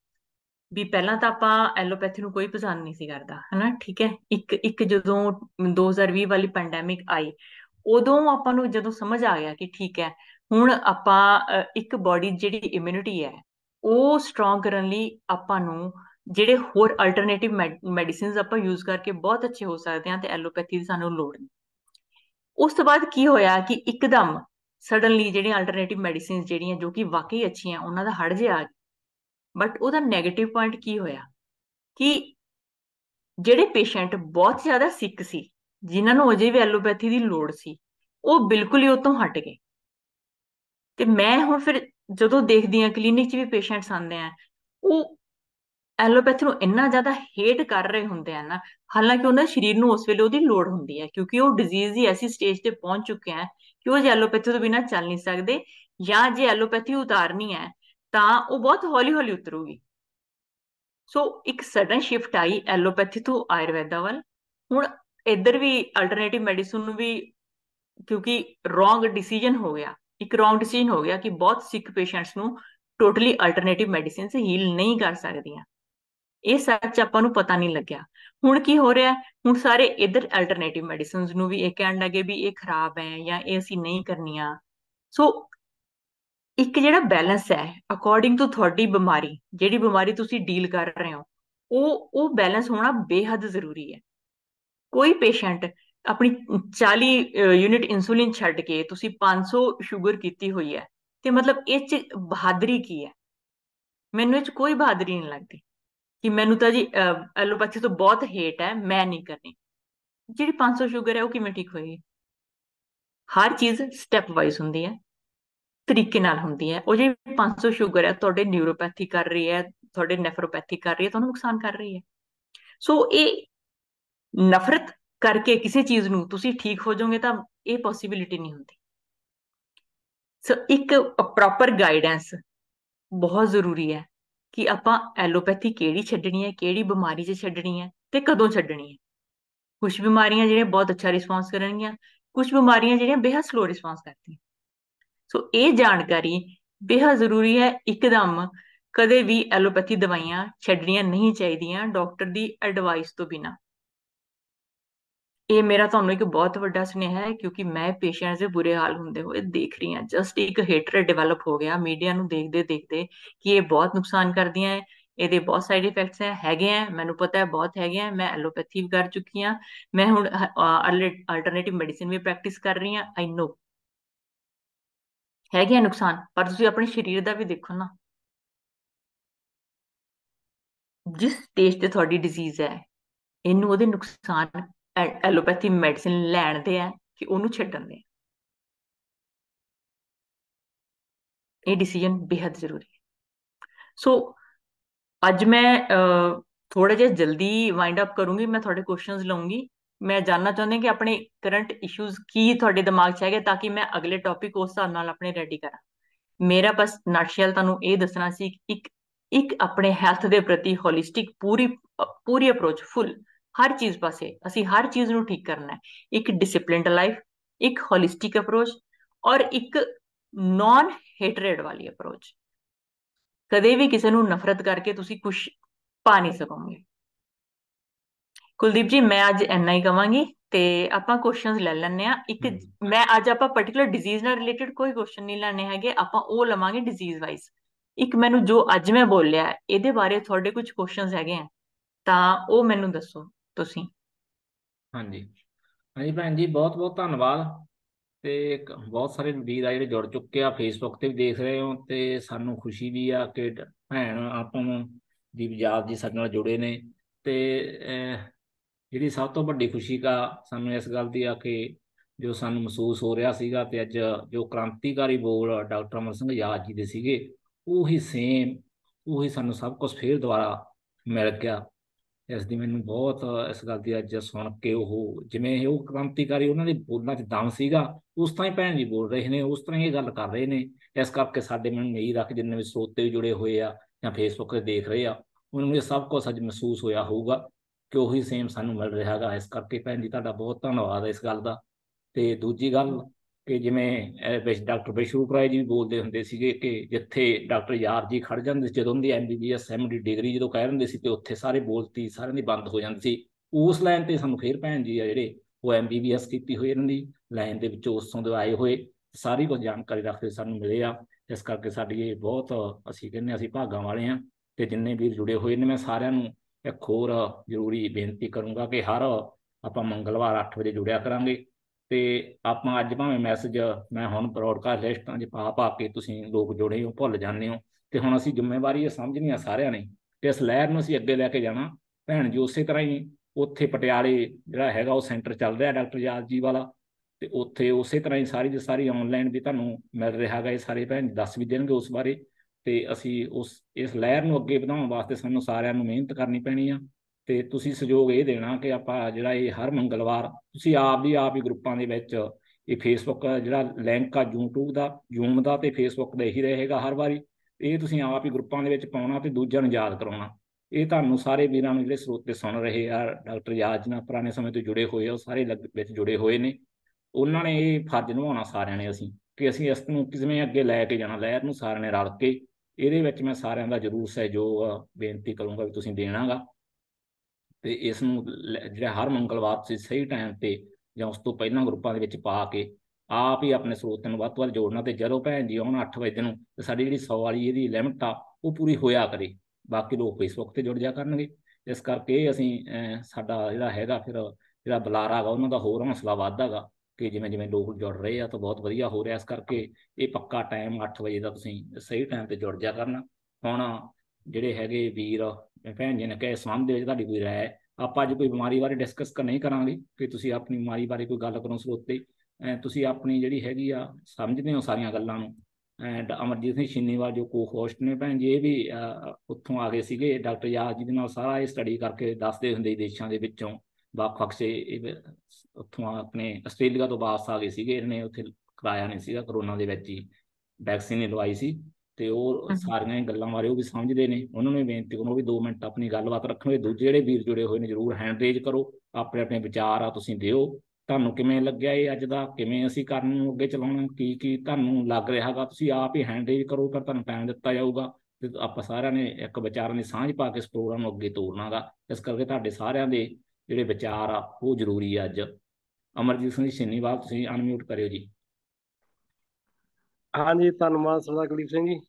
ਵੀ ਪਹਿਲਾਂ ਤਾਂ ਆਪਾਂ ਐਲੋਪੈਥੀ ਨੂੰ ਕੋਈ ਪਸੰਦ ਨਹੀਂ ਸੀ ਕਰਦਾ ਹਨਾ ਠੀਕ ਹੈ ਇੱਕ ਇੱਕ ਜਦੋਂ 2020 ਵਾਲੀ ਪੈਂਡੈਮਿਕ ਆਈ ਉਦੋਂ ਆਪਾਂ ਨੂੰ ਜਦੋਂ ਸਮਝ ਆ ਗਿਆ ਕਿ ਠੀਕ ਹੈ ਹੁਣ ਆਪਾਂ ਇੱਕ ਬਾਡੀ ਜਿਹੜੀ ਇਮਿਊਨਿਟੀ ਹੈ ਉਹ ਸਟਰੋਂਗ ਕਰਨ ਲਈ ਆਪਾਂ ਨੂੰ ਜਿਹੜੇ ਹੋਰ ਅਲਟਰਨੇਟਿਵ ਮੈਡੀਸਿਨਸ ਆਪਾਂ ਯੂਜ਼ ਕਰਕੇ ਬਹੁਤ ਅੱਛੇ ਹੋ ਸਕਦੇ ਹਾਂ ਤੇ ਐਲੋਪੈਥੀ ਦੀ ਸਾਨੂੰ ਲੋੜ ਨਹੀਂ ਉਸ ਤੋਂ ਬਾਅਦ ਕੀ ਹੋਇਆ ਕਿ ਇੱਕਦਮ ਸਡਨਲੀ ਜਿਹੜੀਆਂ ਆਲਟਰਨੇਟਿਵ ਮੈਡੀਸਿਨਸ ਜਿਹੜੀਆਂ ਜੋ ਕਿ ਵਾਕਈ ਅੱਛੀਆਂ ਉਹਨਾਂ ਦਾ ਹੜ ਜਿਆ ਆ ਗਿਆ ਬਟ ਉਹਦਾ 네ਗੇਟਿਵ ਪੁਆਇੰਟ ਕੀ ਹੋਇਆ ਕਿ ਜਿਹੜੇ ਪੇਸ਼ੈਂਟ ਬਹੁਤ ਜ਼ਿਆਦਾ ਸਿੱਕ ਸੀ ਜਿਨ੍ਹਾਂ ਨੂੰ ਅਜੇ ਵੀ ਐਲੋਪੈਥੀ ਦੀ ਲੋੜ ਸੀ ਉਹ ਬਿਲਕੁਲ ਹੀ ਉਤੋਂ ਹਟ ਗਏ ਤੇ ਮੈਂ ਹੁਣ ਫਿਰ ਜਦੋਂ ਦੇਖਦੀ ਆ ਕਲੀਨਿਕ 'ਚ ਵੀ ਪੇਸ਼ੈਂਟਸ ਆਉਂਦੇ ਆ ਉਹ ਐਲੋਪੈਥੀ ਨੂੰ ਇੰਨਾ ਜ਼ਿਆਦਾ ਹੇਟ ਕਰ ਰਹੇ ਹੁੰਦੇ ਆ ਨਾ ਹਾਲਾਂਕਿ ਉਹਨਾਂ ਦੇ ਸਰੀਰ ਨੂੰ ਉਸ ਵੇਲੇ ਉਹਦੀ ਲੋੜ ਹੁੰਦੀ ਹੈ ਕਿਉਂਕਿ ਉਹ ਡਿਜ਼ੀਜ਼ ਦੀ ਐਸੀ ਸਟੇਜ ਤੇ ਪਹੁੰਚ ਚੁੱਕਿਆ ਹੈ ਕਿ ਉਹ ਜੇ ਐਲੋਪੈਥੀ ਤੋਂ ਬਿਨਾ ਚੱਲ ਨਹੀਂ ਸਕਦੇ ਜਾਂ ਜੇ ਐਲੋਪੈਥੀ ਉਤਾਰਨੀ ਹੈ ਤਾਂ ਉਹ ਬਹੁਤ ਹੌਲੀ-ਹੌਲੀ ਉਤਰੂਗੀ ਸੋ ਇੱਕ ਸਡਨ ਸ਼ਿਫਟ ਆਈ ਐਲੋਪੈਥੀ ਤੋਂ ਆਯੁਰਵੈਦਾ ਵੱਲ ਹੁਣ ਇੱਧਰ ਵੀ ਅਲਟਰਨੇਟਿਵ ਮੈਡੀਸਿਨ ਨੂੰ ਵੀ ਕਿਉਂਕਿ ਰੋਂਗ ਡਿਸੀਜਨ ਹੋ ਗਿਆ ਇੱਕ ਰੋਂਗ ਡਿਸੀਜਨ ਹੋ ਗਿਆ ਕਿ ਬਹੁਤ ਸਿਕ ਪੇਸ਼ੈਂਟਸ ਨੂੰ ਟੋਟਲੀ ਅਲਟਰਨੇਟਿਵ ਸੇ ਹੀਲ ਨਹੀਂ ਕਰ ਸਕਦੀਆਂ ਇਹ ਸੱਚ ਆਪਾਂ ਨੂੰ ਪਤਾ ਨਹੀਂ ਲੱਗਿਆ ਹੁਣ ਕੀ ਹੋ ਰਿਹਾ ਹੁਣ ਸਾਰੇ ਇਧਰ ਅਲਟਰਨੇਟਿਵ ਮੈਡੀਸਿਨਸ ਨੂੰ ਵੀ ਇਹ ਕਹਿਣ ਲੱਗੇ ਵੀ ਇਹ ਖਰਾਬ ਹੈ ਜਾਂ ਇਹ ਅਸੀਂ ਨਹੀਂ ਕਰਨੀਆਂ ਸੋ ਇੱਕ ਜਿਹੜਾ ਬੈਲੈਂਸ ਹੈ ਅਕੋਰਡਿੰਗ ਟੂ ਤੁਹਾਡੀ ਬਿਮਾਰੀ ਜਿਹੜੀ ਬਿਮਾਰੀ ਤੁਸੀਂ ਡੀਲ ਕਰ ਰਹੇ ਹੋ ਉਹ ਉਹ ਬੈਲੈਂਸ ਹੋਣਾ ਬੇਹੱਦ ਜ਼ਰੂਰੀ ਹੈ ਕੋਈ ਪੇਸ਼ੈਂਟ ਆਪਣੀ 40 ਯੂਨਿਟ ਇਨਸੂਲਿਨ ਛੱਡ ਕੇ ਤੁਸੀਂ 500 ਸ਼ੂਗਰ ਕੀਤੀ ਹੋਈ ਹੈ ਤੇ ਮਤਲਬ ਇਹ ਚ ਬਹਾਦਰੀ ਕੀ ਹੈ ਮੈਨੂੰ ਇਹ ਚ ਕੋਈ ਬਹਾਦਰੀ ਨਹੀਂ ਲੱਗਦੀ ਕਿ ਮੈਨੂੰ ਤਾਂ ਜੀ ਐਲੋਪੈਥੀ ਤੋਂ ਬਹੁਤ ਹੇਟ ਹੈ ਮੈਂ ਨਹੀਂ ਕਰਨੀ ਜਿਹੜੀ 500 ਸ਼ੂਗਰ ਹੈ ਉਹ ਕਿਵੇਂ ਠੀਕ ਹੋਏਗੀ ਹਰ ਚੀਜ਼ ਸਟੈਪ ਵਾਈਜ਼ ਹੁੰਦੀ ਹੈ ਤਰੀਕੇ ਨਾਲ ਹੁੰਦੀ ਹੈ ਉਹ ਜਿਹੜੀ 500 ਸ਼ੂਗਰ ਹੈ ਤੁਹਾਡੇ ਨਿਊਰੋਪੈਥੀ ਕਰ ਰਹੀ ਹੈ ਤੁਹਾਡੇ ਨੈਫਰੋਪੈਥੀ ਕਰ ਰਹੀ ਹੈ ਤੁਹਾਨੂੰ ਨੁਕਸਾਨ ਕਰ ਰਹੀ ਹੈ ਸੋ ਇਹ ਨਫ਼ਰਤ ਕਰਕੇ ਕਿਸੇ ਚੀਜ਼ ਨੂੰ ਤੁਸੀਂ ਠੀਕ ਹੋ ਜਾਓਗੇ ਤਾਂ ਇਹ ਪੋਸਿਬਿਲਿਟੀ ਨਹੀਂ ਹੁੰਦੀ ਸੋ ਇੱਕ ਪ੍ਰੋਪਰ ਗਾਈਡੈਂਸ ਬਹੁਤ ਜ਼ਰੂਰੀ ਹੈ ਕਿ ਆਪਾਂ ਐਲੋਪੈਥੀ ਕਿਹੜੀ ਛੱਡਣੀ ਹੈ ਕਿਹੜੀ ਬਿਮਾਰੀ 'ਚ ਛੱਡਣੀ ਹੈ ਤੇ ਕਦੋਂ ਛੱਡਣੀ ਹੈ ਕੁਝ ਬਿਮਾਰੀਆਂ ਜਿਹੜੀਆਂ ਬਹੁਤ ਅੱਛਾ ਰਿਸਪੌਂਸ ਕਰਨਗੀਆਂ ਕੁਝ ਬਿਮਾਰੀਆਂ ਜਿਹੜੀਆਂ ਬੇਹੱਦ ਸਲੋ ਰਿਸਪੌਂਸ ਕਰਦੀਆਂ ਸੋ ਇਹ ਜਾਣਕਾਰੀ ਬੇਹੱਦ ਜ਼ਰੂਰੀ ਹੈ ਇੱਕਦਮ ਕਦੇ ਵੀ ਐਲੋਪੈਥੀ ਦਵਾਈਆਂ ਛੱਡਣੀਆਂ ਨਹੀਂ ਚਾਹੀਦੀਆਂ ਡਾਕਟਰ ਦੀ ਐਡਵਾਈਸ ਤੋਂ ਬਿਨਾ ਇਹ ਮੇਰਾ ਤੁਹਾਨੂੰ ਇੱਕ ਬਹੁਤ ਵੱਡਾ ਸੁਨੇਹਾ ਹੈ ਕਿਉਂਕਿ ਮੈਂ ਪੇਸ਼ੈਂਟਸ ਦੇ ਬੁਰੇ ਹਾਲ ਹੁੰਦੇ ਹੋਏ ਦੇਖ ਰਹੀ ਹਾਂ ਜਸਟ ਇੱਕ ਹੇਟਰ ਡਿਵੈਲਪ ਹੋ ਗਿਆ ਮੀਡੀਆ ਨੂੰ ਦੇਖਦੇ ਦੇਖਦੇ ਕਿ ਇਹ ਬਹੁਤ ਨੁਕਸਾਨ ਕਰਦੀਆਂ ਹੈ ਇਹਦੇ ਬਹੁਤ ਸਾਈਡ ਇਫੈਕਟਸ ਹੈ ਹੈਗੇ ਆ ਮੈਨੂੰ ਪਤਾ ਹੈ ਬਹੁਤ ਹੈਗੇ ਆ ਮੈਂ ਐਲੋਪੈਥੀ ਵੀ ਕਰ ਚੁੱਕੀ ਆ ਮੈਂ ਹੁਣ ਅਲਟਰਨੇਟਿਵ ਮੈਡੀਸਿਨ ਵੀ ਪ੍ਰੈਕਟਿਸ ਕਰ ਰਹੀ ਆ ਆਈ ਨੋ ਹੈਗੇ ਆ ਨੁਕਸਾਨ ਪਰ ਤੁਸੀਂ ਆਪਣੇ ਸਰੀਰ ਦਾ ਵੀ ਦੇਖੋ ਨਾ ਜਿਸ ਸਟੇਜ ਤੇ ਤੁਹਾਡੀ ਡਿਜ਼ੀਜ਼ ਹੈ ਇਹਨੂੰ ਉਹਦੇ ਨੁਕਸਾਨ ਐਲੋਪੈਥੀ ਮੈਡੀਸਿਨ ਲੈਣ ਦੇ ਆ ਕਿ ਉਹਨੂੰ ਛੱਡਣ ਦੇ ਇਹ ਡਿਸੀਜਨ ਬਿਹਤ ਜ਼ਰੂਰੀ ਹੈ ਸੋ ਅੱਜ ਮੈਂ ਥੋੜਾ ਜਿਹਾ ਜਲਦੀ ਵਾਈਂਡ ਅਪ ਕਰੂੰਗੀ ਮੈਂ ਤੁਹਾਡੇ ਕੁਐਸਚਨਸ ਲਵਾਂਗੀ ਮੈਂ ਜਾਨਣਾ ਚਾਹੁੰਦੀ ਹਾਂ ਕਿ ਆਪਣੇ ਕਰੰਟ ਇਸ਼ੂਜ਼ ਕੀ ਤੁਹਾਡੇ ਦਿਮਾਗ 'ਚ ਹੈਗੇ ਤਾਂ ਕਿ ਮੈਂ ਅਗਲੇ ਟੌਪਿਕ ਉਸ ਹਿਸਾਬ ਨਾਲ ਆਪਣੇ ਰੈਡੀ ਕਰਾਂ ਮੇਰਾ ਬਸ ਨਸ਼ੀਅਲ ਤੁਹਾਨੂੰ ਇਹ ਦੱਸਣਾ ਸੀ ਇੱਕ ਇੱਕ ਆਪਣੇ ਹੈਲਥ ਦੇ ਪ੍ਰਤੀ ਹੋਲਿਸਟਿਕ ਪੂਰੀ ਪੂਰੀ ਅਪਰੋਚ ਫੁੱਲ ਹਰ ਚੀਜ਼ ਪਾਸੇ ਅਸੀਂ ਹਰ ਚੀਜ਼ ਨੂੰ ਠੀਕ ਕਰਨਾ ਹੈ ਇੱਕ ਡਿਸਪਲਿਨਡ ਲਾਈਫ ਇੱਕ ਹੋਲਿਸਟਿਕ ਅਪਰੋਚ ਔਰ ਇੱਕ ਨਾਨ ਹੇਟਰਡ ਵਾਲੀ ਅਪਰੋਚ ਕਦੇ ਵੀ ਕਿਸੇ ਨੂੰ ਨਫ਼ਰਤ ਕਰਕੇ ਤੁਸੀਂ ਕੁਝ ਪਾ ਨਹੀਂ ਸਕੋਗੇ ਕੁਲਦੀਪ ਜੀ ਮੈਂ ਅੱਜ ਐਨਾ ਹੀ ਕਵਾਂਗੀ ਤੇ ਆਪਾਂ ਕੁਐਸਚਨਸ ਲੈ ਲੈਣੇ ਆ ਇੱਕ ਮੈਂ ਅੱਜ ਆਪਾਂ ਪਾਰਟਿਕੂਲਰ ਡਿਜ਼ੀਜ਼ ਨਾਲ ਰਿਲੇਟਡ ਕੋਈ ਕੁਐਸਚਨ ਨਹੀਂ ਲੈਣੇ ਹੈਗੇ ਆਪਾਂ ਉਹ ਲਵਾਂਗੇ ਡਿਜ਼ੀਜ਼ ਵਾਈਜ਼ ਇੱਕ ਮੈਨੂੰ ਜੋ ਅੱਜ ਮੈਂ ਬੋਲਿਆ ਇਹਦੇ ਬਾਰੇ ਤੁਹਾਡੇ ਕੁਝ ਕੁਐਸਚਨਸ ਹੈਗੇ ਆ ਤਾਂ ਉਹ ਮੈਨੂੰ ਦੱਸੋ ਤੁਸੀਂ ਹਾਂਜੀ ਹਾਂਜੀ ਭੈਣ ਜੀ ਬਹੁਤ ਬਹੁਤ ਧੰਨਵਾਦ ਤੇ ਬਹੁਤ ਸਾਰੇ ਵੀਰ ਆ ਜਿਹੜੇ ਜੁੜ ਚੁੱਕੇ ਆ ਫੇਸਬੁੱਕ ਤੇ ਵੀ ਦੇਖ ਰਹੇ ਹੋ ਤੇ ਸਾਨੂੰ ਖੁਸ਼ੀ ਵੀ ਆ ਕਿ ਭੈਣ ਆਪਾਂ ਦੀਪ ਜਾਤ ਜੀ ਸਾਡੇ ਨਾਲ ਜੁੜੇ ਨੇ ਤੇ ਜਿਹੜੀ ਸਭ ਤੋਂ ਵੱਡੀ ਖੁਸ਼ੀ ਦਾ ਸਾਨੂੰ ਇਸ ਗੱਲ ਦੀ ਆ ਕਿ ਜੋ ਸਾਨੂੰ ਮਹਿਸੂਸ ਹੋ ਰਿਹਾ ਸੀਗਾ ਤੇ ਅੱਜ ਜੋ ਕ੍ਰਾਂਤੀਕਾਰੀ ਬੋਲ ਡਾਕਟਰ ਅਮਰ ਸਿੰਘ ਯਾਦ ਜੀ ਦੇ ਸੀਗੇ ਉਹੀ ਸੇਮ ਉਹੀ ਸਾਨੂੰ ਸਭ ਕੁਝ ਫੇਰ ਦੁਬਾਰਾ ਮਿਲ ਗਿਆ ਇਸ ਦੀ ਮੈਨੂੰ ਬਹੁਤ ਇਸ ਗੱਲ ਦੀ ਅੱਜ ਸੁਣ ਕੇ ਉਹ ਜਿਵੇਂ ਉਹ ਕ੍ਰਾਂਤੀਕਾਰੀ ਉਹਨਾਂ ਦੇ ਬੋਲਾਂ 'ਚ ਦਮ ਸੀਗਾ ਉਸ ਤਰ੍ਹਾਂ ਹੀ ਭੈਣ ਜੀ ਬੋਲ ਰਹੇ ਨੇ ਉਸ ਤਰ੍ਹਾਂ ਹੀ ਗੱਲ ਕਰ ਰਹੇ ਨੇ ਇਸ ਕਰਕੇ ਸਾਡੇ ਮਨ ਨਹੀਂ ਰੱਖ ਜਿੰਨੇ ਵੀ ਸੋਤੇ ਜੁੜੇ ਹੋਏ ਆ ਜਾਂ ਫੇਸਬੁੱਕ ਤੇ ਦੇਖ ਰਹੇ ਆ ਉਹਨਾਂ ਨੂੰ ਇਹ ਸਭ ਕੁਝ ਅੱਜ ਮਹਿਸੂਸ ਹੋਇਆ ਹੋਊਗਾ ਕਿ ਉਹੀ ਸੇਮ ਸਾਨੂੰ ਮਿਲ ਰਿਹਾਗਾ ਇਸ ਕਰਕੇ ਭੈਣ ਜੀ ਤੁਹਾਡਾ ਬਹੁਤ ਧੰਨਵਾਦ ਇਸ ਗੱਲ ਦਾ ਤੇ ਦੂਜੀ ਗੱਲ ਕਿ ਜਿਵੇਂ ਵਿੱਚ ਡਾਕਟਰ ਬਿਸ਼ੂਪ ਜੀ ਬੋਲਦੇ ਹੁੰਦੇ ਸੀਗੇ ਕਿ ਜਿੱਥੇ ਡਾਕਟਰ ਯਾਰ ਜੀ ਖੜ ਜਾਂਦੇ ਜਦੋਂ ਦੀ ਐਮਬੀਬੀਐਸ ਐਮਡੀ ਡਿਗਰੀ ਜਦੋਂ ਕਹਿ ਰਹੇ ਸੀ ਤੇ ਉੱਥੇ ਸਾਰੇ ਬੋਲਤੀ ਸਾਰਿਆਂ ਦੀ ਬੰਦ ਹੋ ਜਾਂਦੀ ਸੀ ਉਸ ਲਾਈਨ ਤੇ ਸਾਨੂੰ ਫੇਰ ਭੈਣ ਜੀ ਆ ਜਿਹੜੇ ਉਹ ਐਮਬੀਬੀਐਸ ਕੀਤੀ ਹੋਈ ਇਹਨਾਂ ਦੀ ਲਾਈਨ ਦੇ ਵਿੱਚੋਂ ਉਸੋਂ ਤੋਂ ਆਏ ਹੋਏ ਸਾਰੀ ਕੁਝ ਜਾਣਕਾਰੀ ਰੱਖਦੇ ਸਾਨੂੰ ਮਿਲੇ ਆ ਇਸ ਕਰਕੇ ਸਾਡੀ ਇਹ ਬਹੁਤ ਅਸੀਂ ਕਹਿੰਨੇ ਅਸੀਂ ਭਾਗਾਂ ਵਾਲੇ ਆ ਤੇ ਜਿੰਨੇ ਵੀ ਜੁੜੇ ਹੋਏ ਨੇ ਮੈਂ ਸਾਰਿਆਂ ਨੂੰ ਇੱਕ ਹੋਰ ਜ਼ਰੂਰੀ ਬੇਨਤੀ ਕਰੂੰਗਾ ਕਿ ਹਰ ਆਪਾਂ ਮੰਗਲਵਾਰ 8 ਵਜੇ ਜੁੜਿਆ ਕਰਾਂਗੇ ਤੇ ਆਪਾਂ ਅੱਜ ਭਾਵੇਂ ਮੈਸੇਜ ਮੈਂ ਹੁਣ ਬ੍ਰੌਡਕਾਸਟ ਲਿਸਟਾਂ 'ਚ ਪਾ ਪਾ ਕੇ ਤੁਸੀਂ ਲੋਕ ਜੋੜੇ ਹੋ ਭੁੱਲ ਜਾਂਦੇ ਹੋ ਤੇ ਹੁਣ ਅਸੀਂ ਜ਼ਿੰਮੇਵਾਰੀ ਇਹ ਸਮਝਣੀ ਆ ਸਾਰਿਆਂ ਨੇ ਇਸ ਲਹਿਰ ਨੂੰ ਅਸੀਂ ਅੱਗੇ ਲੈ ਕੇ ਜਾਣਾ ਭੈਣ ਜੀ ਉਸੇ ਤਰ੍ਹਾਂ ਹੀ ਉੱਥੇ ਪਟਿਆਲੇ ਜਿਹੜਾ ਹੈਗਾ ਉਹ ਸੈਂਟਰ ਚੱਲ ਰਿਹਾ ਡਾਕਟਰ ਯਾਦ ਜੀ ਵਾਲਾ ਤੇ ਉੱਥੇ ਉਸੇ ਤਰ੍ਹਾਂ ਹੀ ਸਾਰੀ ਦੀ ਸਾਰੀ ਆਨਲਾਈਨ ਵੀ ਤੁਹਾਨੂੰ ਮਿਲ ਰਿਹਾ ਹੈਗਾ ਇਹ ਸਾਰੇ ਭੈਣ ਦੱਸ ਵੀ ਦੇਣਗੇ ਉਸ ਬਾਰੇ ਤੇ ਅਸੀਂ ਉਸ ਇਸ ਲਹਿਰ ਨੂੰ ਅੱਗੇ ਵਧਾਉਣ ਵਾਸਤੇ ਸਾਨੂੰ ਸਾਰਿਆਂ ਨੂੰ ਮਿਹਨਤ ਕਰਨੀ ਪੈਣੀ ਆ ਤੇ ਤੁਸੀਂ ਸਹਿਯੋਗ ਇਹ ਦੇਣਾ ਕਿ ਆਪਾਂ ਜਿਹੜਾ ਇਹ ਹਰ ਮੰਗਲਵਾਰ ਤੁਸੀਂ ਆਪ ਦੀ ਆਪ ਹੀ ਗਰੁੱਪਾਂ ਦੇ ਵਿੱਚ ਇਹ ਫੇਸਬੁੱਕ ਜਿਹੜਾ ਲਿੰਕ ਆ YouTube ਦਾ Zoom ਦਾ ਤੇ ਫੇਸਬੁੱਕ ਦਾ ਇਹੀ ਰਹੇਗਾ ਹਰ ਵਾਰੀ ਇਹ ਤੁਸੀਂ ਆਪ ਹੀ ਗਰੁੱਪਾਂ ਦੇ ਵਿੱਚ ਪਾਉਣਾ ਤੇ ਦੂਜਿਆਂ ਨੂੰ ਯਾਦ ਕਰਾਉਣਾ ਇਹ ਤੁਹਾਨੂੰ ਸਾਰੇ ਵੀਰਾਂ ਨੂੰ ਜਿਹੜੇ ਸਰੋਤੇ ਸੁਣ ਰਹੇ ਆ ਡਾਕਟਰ ਯਾਦ ਜਨਾ ਪੁਰਾਣੇ ਸਮੇਂ ਤੋਂ ਜੁੜੇ ਹੋਏ ਆ ਉਹ ਸਾਰੇ ਵਿੱਚ ਜੁੜੇ ਹੋਏ ਨੇ ਉਹਨਾਂ ਨੇ ਇਹ ਫਰਜ਼ ਨਿਭਾਉਣਾ ਸਾਰਿਆਂ ਨੇ ਅਸੀਂ ਕਿ ਅਸੀਂ ਇਸ ਨੂੰ ਕਿਵੇਂ ਅੱਗੇ ਲੈ ਕੇ ਜਾਣਾ ਲਹਿਰ ਨੂੰ ਸਾਰਿਆਂ ਨੇ ਰਲ ਕੇ ਇਹਦੇ ਵਿੱਚ ਮੈਂ ਸਾਰਿਆਂ ਦਾ ਜ਼ਰੂਰ ਸਹਿਯੋਗ ਬੇਨਤੀ ਕਰੂੰਗਾ ਵੀ ਤੁਸੀਂ ਦੇਣਾਗਾ ਤੇ ਇਸ ਨੂੰ ਜਿਹੜਾ ਹਰ ਮੰਗਲਵਾਰ ਤੁਸੀਂ ਸਹੀ ਟਾਈਮ ਤੇ ਜਾਂ ਉਸ ਤੋਂ ਪਹਿਲਾਂ ਗਰੁੱਪਾਂ ਦੇ ਵਿੱਚ ਪਾ ਕੇ ਆਪ ਹੀ ਆਪਣੇ ਸਰੋਤਨ ਨੂੰ ਵੱਧ ਤੋਂ ਵੱਧ ਜੋੜਨਾ ਤੇ ਜਦੋਂ ਭੈਣ ਜੀ ਆਉਣ 8 ਵਜੇ ਨੂੰ ਤੇ ਸਾਡੀ ਜਿਹੜੀ 100 ਵਾਲੀ ਇਹਦੀ ਲਿਮਟ ਆ ਉਹ ਪੂਰੀ ਹੋਇਆ ਕਰੇ ਬਾਕੀ ਲੋਕ ਫੇਸਬੁੱਕ ਤੇ ਜੁੜ ਜਾ ਕਰਨਗੇ ਇਸ ਕਰਕੇ ਅਸੀਂ ਸਾਡਾ ਜਿਹੜਾ ਹੈਗਾ ਫਿਰ ਜਿਹੜਾ ਬੁਲਾਰਾ ਹੈਗਾ ਉਹਨਾਂ ਦਾ ਹੋਰ ਹੌਸਲਾ ਵਾਧਾਗਾ ਕਿ ਜਿਵੇਂ ਜਿਵੇਂ ਲੋਕ ਜੁੜ ਰਹੇ ਆ ਤਾਂ ਬਹੁਤ ਵਧੀਆ ਹੋ ਰਿਹਾ ਇਸ ਕਰਕੇ ਇਹ ਪੱਕਾ ਟਾਈਮ 8 ਵਜੇ ਦਾ ਤੁਸੀਂ ਸਹੀ ਟਾਈਮ ਤੇ ਜੁੜ ਜਾ ਕਰਨਾ ਹੁਣ ਜਿਹੜੇ ਹੈਗੇ ਵੀਰ ਭੈਣ ਜੀ ਨੇ ਕਹੇ ਸਵਾਮ ਦੇ ਵਿੱਚ ਤੁਹਾਡੀ ਕੋਈ ਰਾਏ ਆਪਾਂ ਅੱਜ ਕੋਈ ਬਿਮਾਰੀ ਬਾਰੇ ਡਿਸਕਸ ਕਰ ਨਹੀਂ ਕਰਾਂਗੇ ਕਿ ਤੁਸੀਂ ਆਪਣੀ ਬਿਮਾਰੀ ਬਾਰੇ ਕੋਈ ਗੱਲ ਕਰੋ ਸਰੋਤੇ ਤੁਸੀਂ ਆਪਣੀ ਜਿਹੜੀ ਹੈਗੀ ਆ ਸਮਝਦੇ ਹੋ ਸਾਰੀਆਂ ਗੱਲਾਂ ਨੂੰ ਐਂਡ ਅਮਰਜੀਤ ਸਿੰਘ ਸ਼ਿੰਨੀਵਾਲ ਜੋ ਕੋ ਹੋਸਟ ਨੇ ਭੈਣ ਜੀ ਇਹ ਵੀ ਉੱਥੋਂ ਆ ਗਏ ਸੀਗੇ ਡਾਕਟਰ ਯਾਦ ਜੀ ਦੇ ਨਾਲ ਸਾਰਾ ਇਹ ਸਟੱਡੀ ਕਰਕੇ ਦੱਸਦੇ ਹੁੰਦੇ ਦੇਸ਼ਾਂ ਦੇ ਵਿੱਚੋਂ ਵੱਖ-ਵੱਖ ਸੇ ਉੱਥੋਂ ਆਪਣੇ ਆਸਟ੍ਰੇਲੀਆ ਤੋਂ ਵਾਪਸ ਆ ਗਏ ਸੀਗੇ ਇਹਨੇ ਉੱਥੇ ਕਰਾਇਆ ਨਹੀਂ ਸੀਗਾ ਕਰੋਨਾ ਦੇ ਵਿੱਚ ਹੀ ਵੈਕਸੀਨ ਲਵਾਈ ਸੀ ਤੇ ਉਹ ਸਾਰੀਆਂ ਗੱਲਾਂ ਬਾਰੇ ਉਹ ਵੀ ਸਮਝਦੇ ਨੇ ਉਹਨਾਂ ਨੂੰ ਬੇਨਤੀ ਕਰੋ ਵੀ 2 ਮਿੰਟ ਆਪਣੀ ਗੱਲਬਾਤ ਰੱਖਣਗੇ ਦੂਜੇ ਜਿਹੜੇ ਵੀਰ ਜੁੜੇ ਹੋਏ ਨੇ ਜਰੂਰ ਹੈਂਡ ਰੇਜ਼ ਕਰੋ ਆਪਣੇ ਆਪਣੇ ਵਿਚਾਰ ਆ ਤੁਸੀਂ ਦਿਓ ਤੁਹਾਨੂੰ ਕਿਵੇਂ ਲੱਗਿਆ ਇਹ ਅੱਜ ਦਾ ਕਿਵੇਂ ਅਸੀਂ ਕਰਨ ਨੂੰ ਅੱਗੇ ਚਲਾਉਣਾ ਕੀ ਕੀ ਤੁਹਾਨੂੰ ਲੱਗ ਰਿਹਾਗਾ ਤੁਸੀਂ ਆਪ ਹੀ ਹੈਂਡ ਰੇਜ਼ ਕਰੋ ਤਾਂ ਤੁਹਾਨੂੰ ਟਾਈਮ ਦਿੱਤਾ ਜਾਊਗਾ ਤੇ ਆਪਾਂ ਸਾਰਿਆਂ ਨੇ ਇੱਕ ਵਿਚਾਰਾਂ ਦੀ ਸਾਂਝ ਪਾ ਕੇ ਇਸ ਪ੍ਰੋਗਰਾਮ ਨੂੰ ਅੱਗੇ ਤੋਰਨਾਗਾ ਇਸ ਕਰਕੇ ਤੁਹਾਡੇ ਸਾਰਿਆਂ ਦੇ ਜਿਹੜੇ ਵਿਚਾਰ ਆ ਉਹ ਜ਼ਰੂਰੀ ਆ ਅੱਜ ਅਮਰਜੀਤ ਸਿੰਘ ਛਿੰਨੀਵਾਲ ਤੁਸੀਂ ਅਨਮਿਊਟ ਕਰਿਓ ਜੀ ਹਾਂਜੀ ਧੰਨਵਾਦ ਸਰਦਾਰ ਕੁਲਦੀਪ ਸਿੰਘ ਜੀ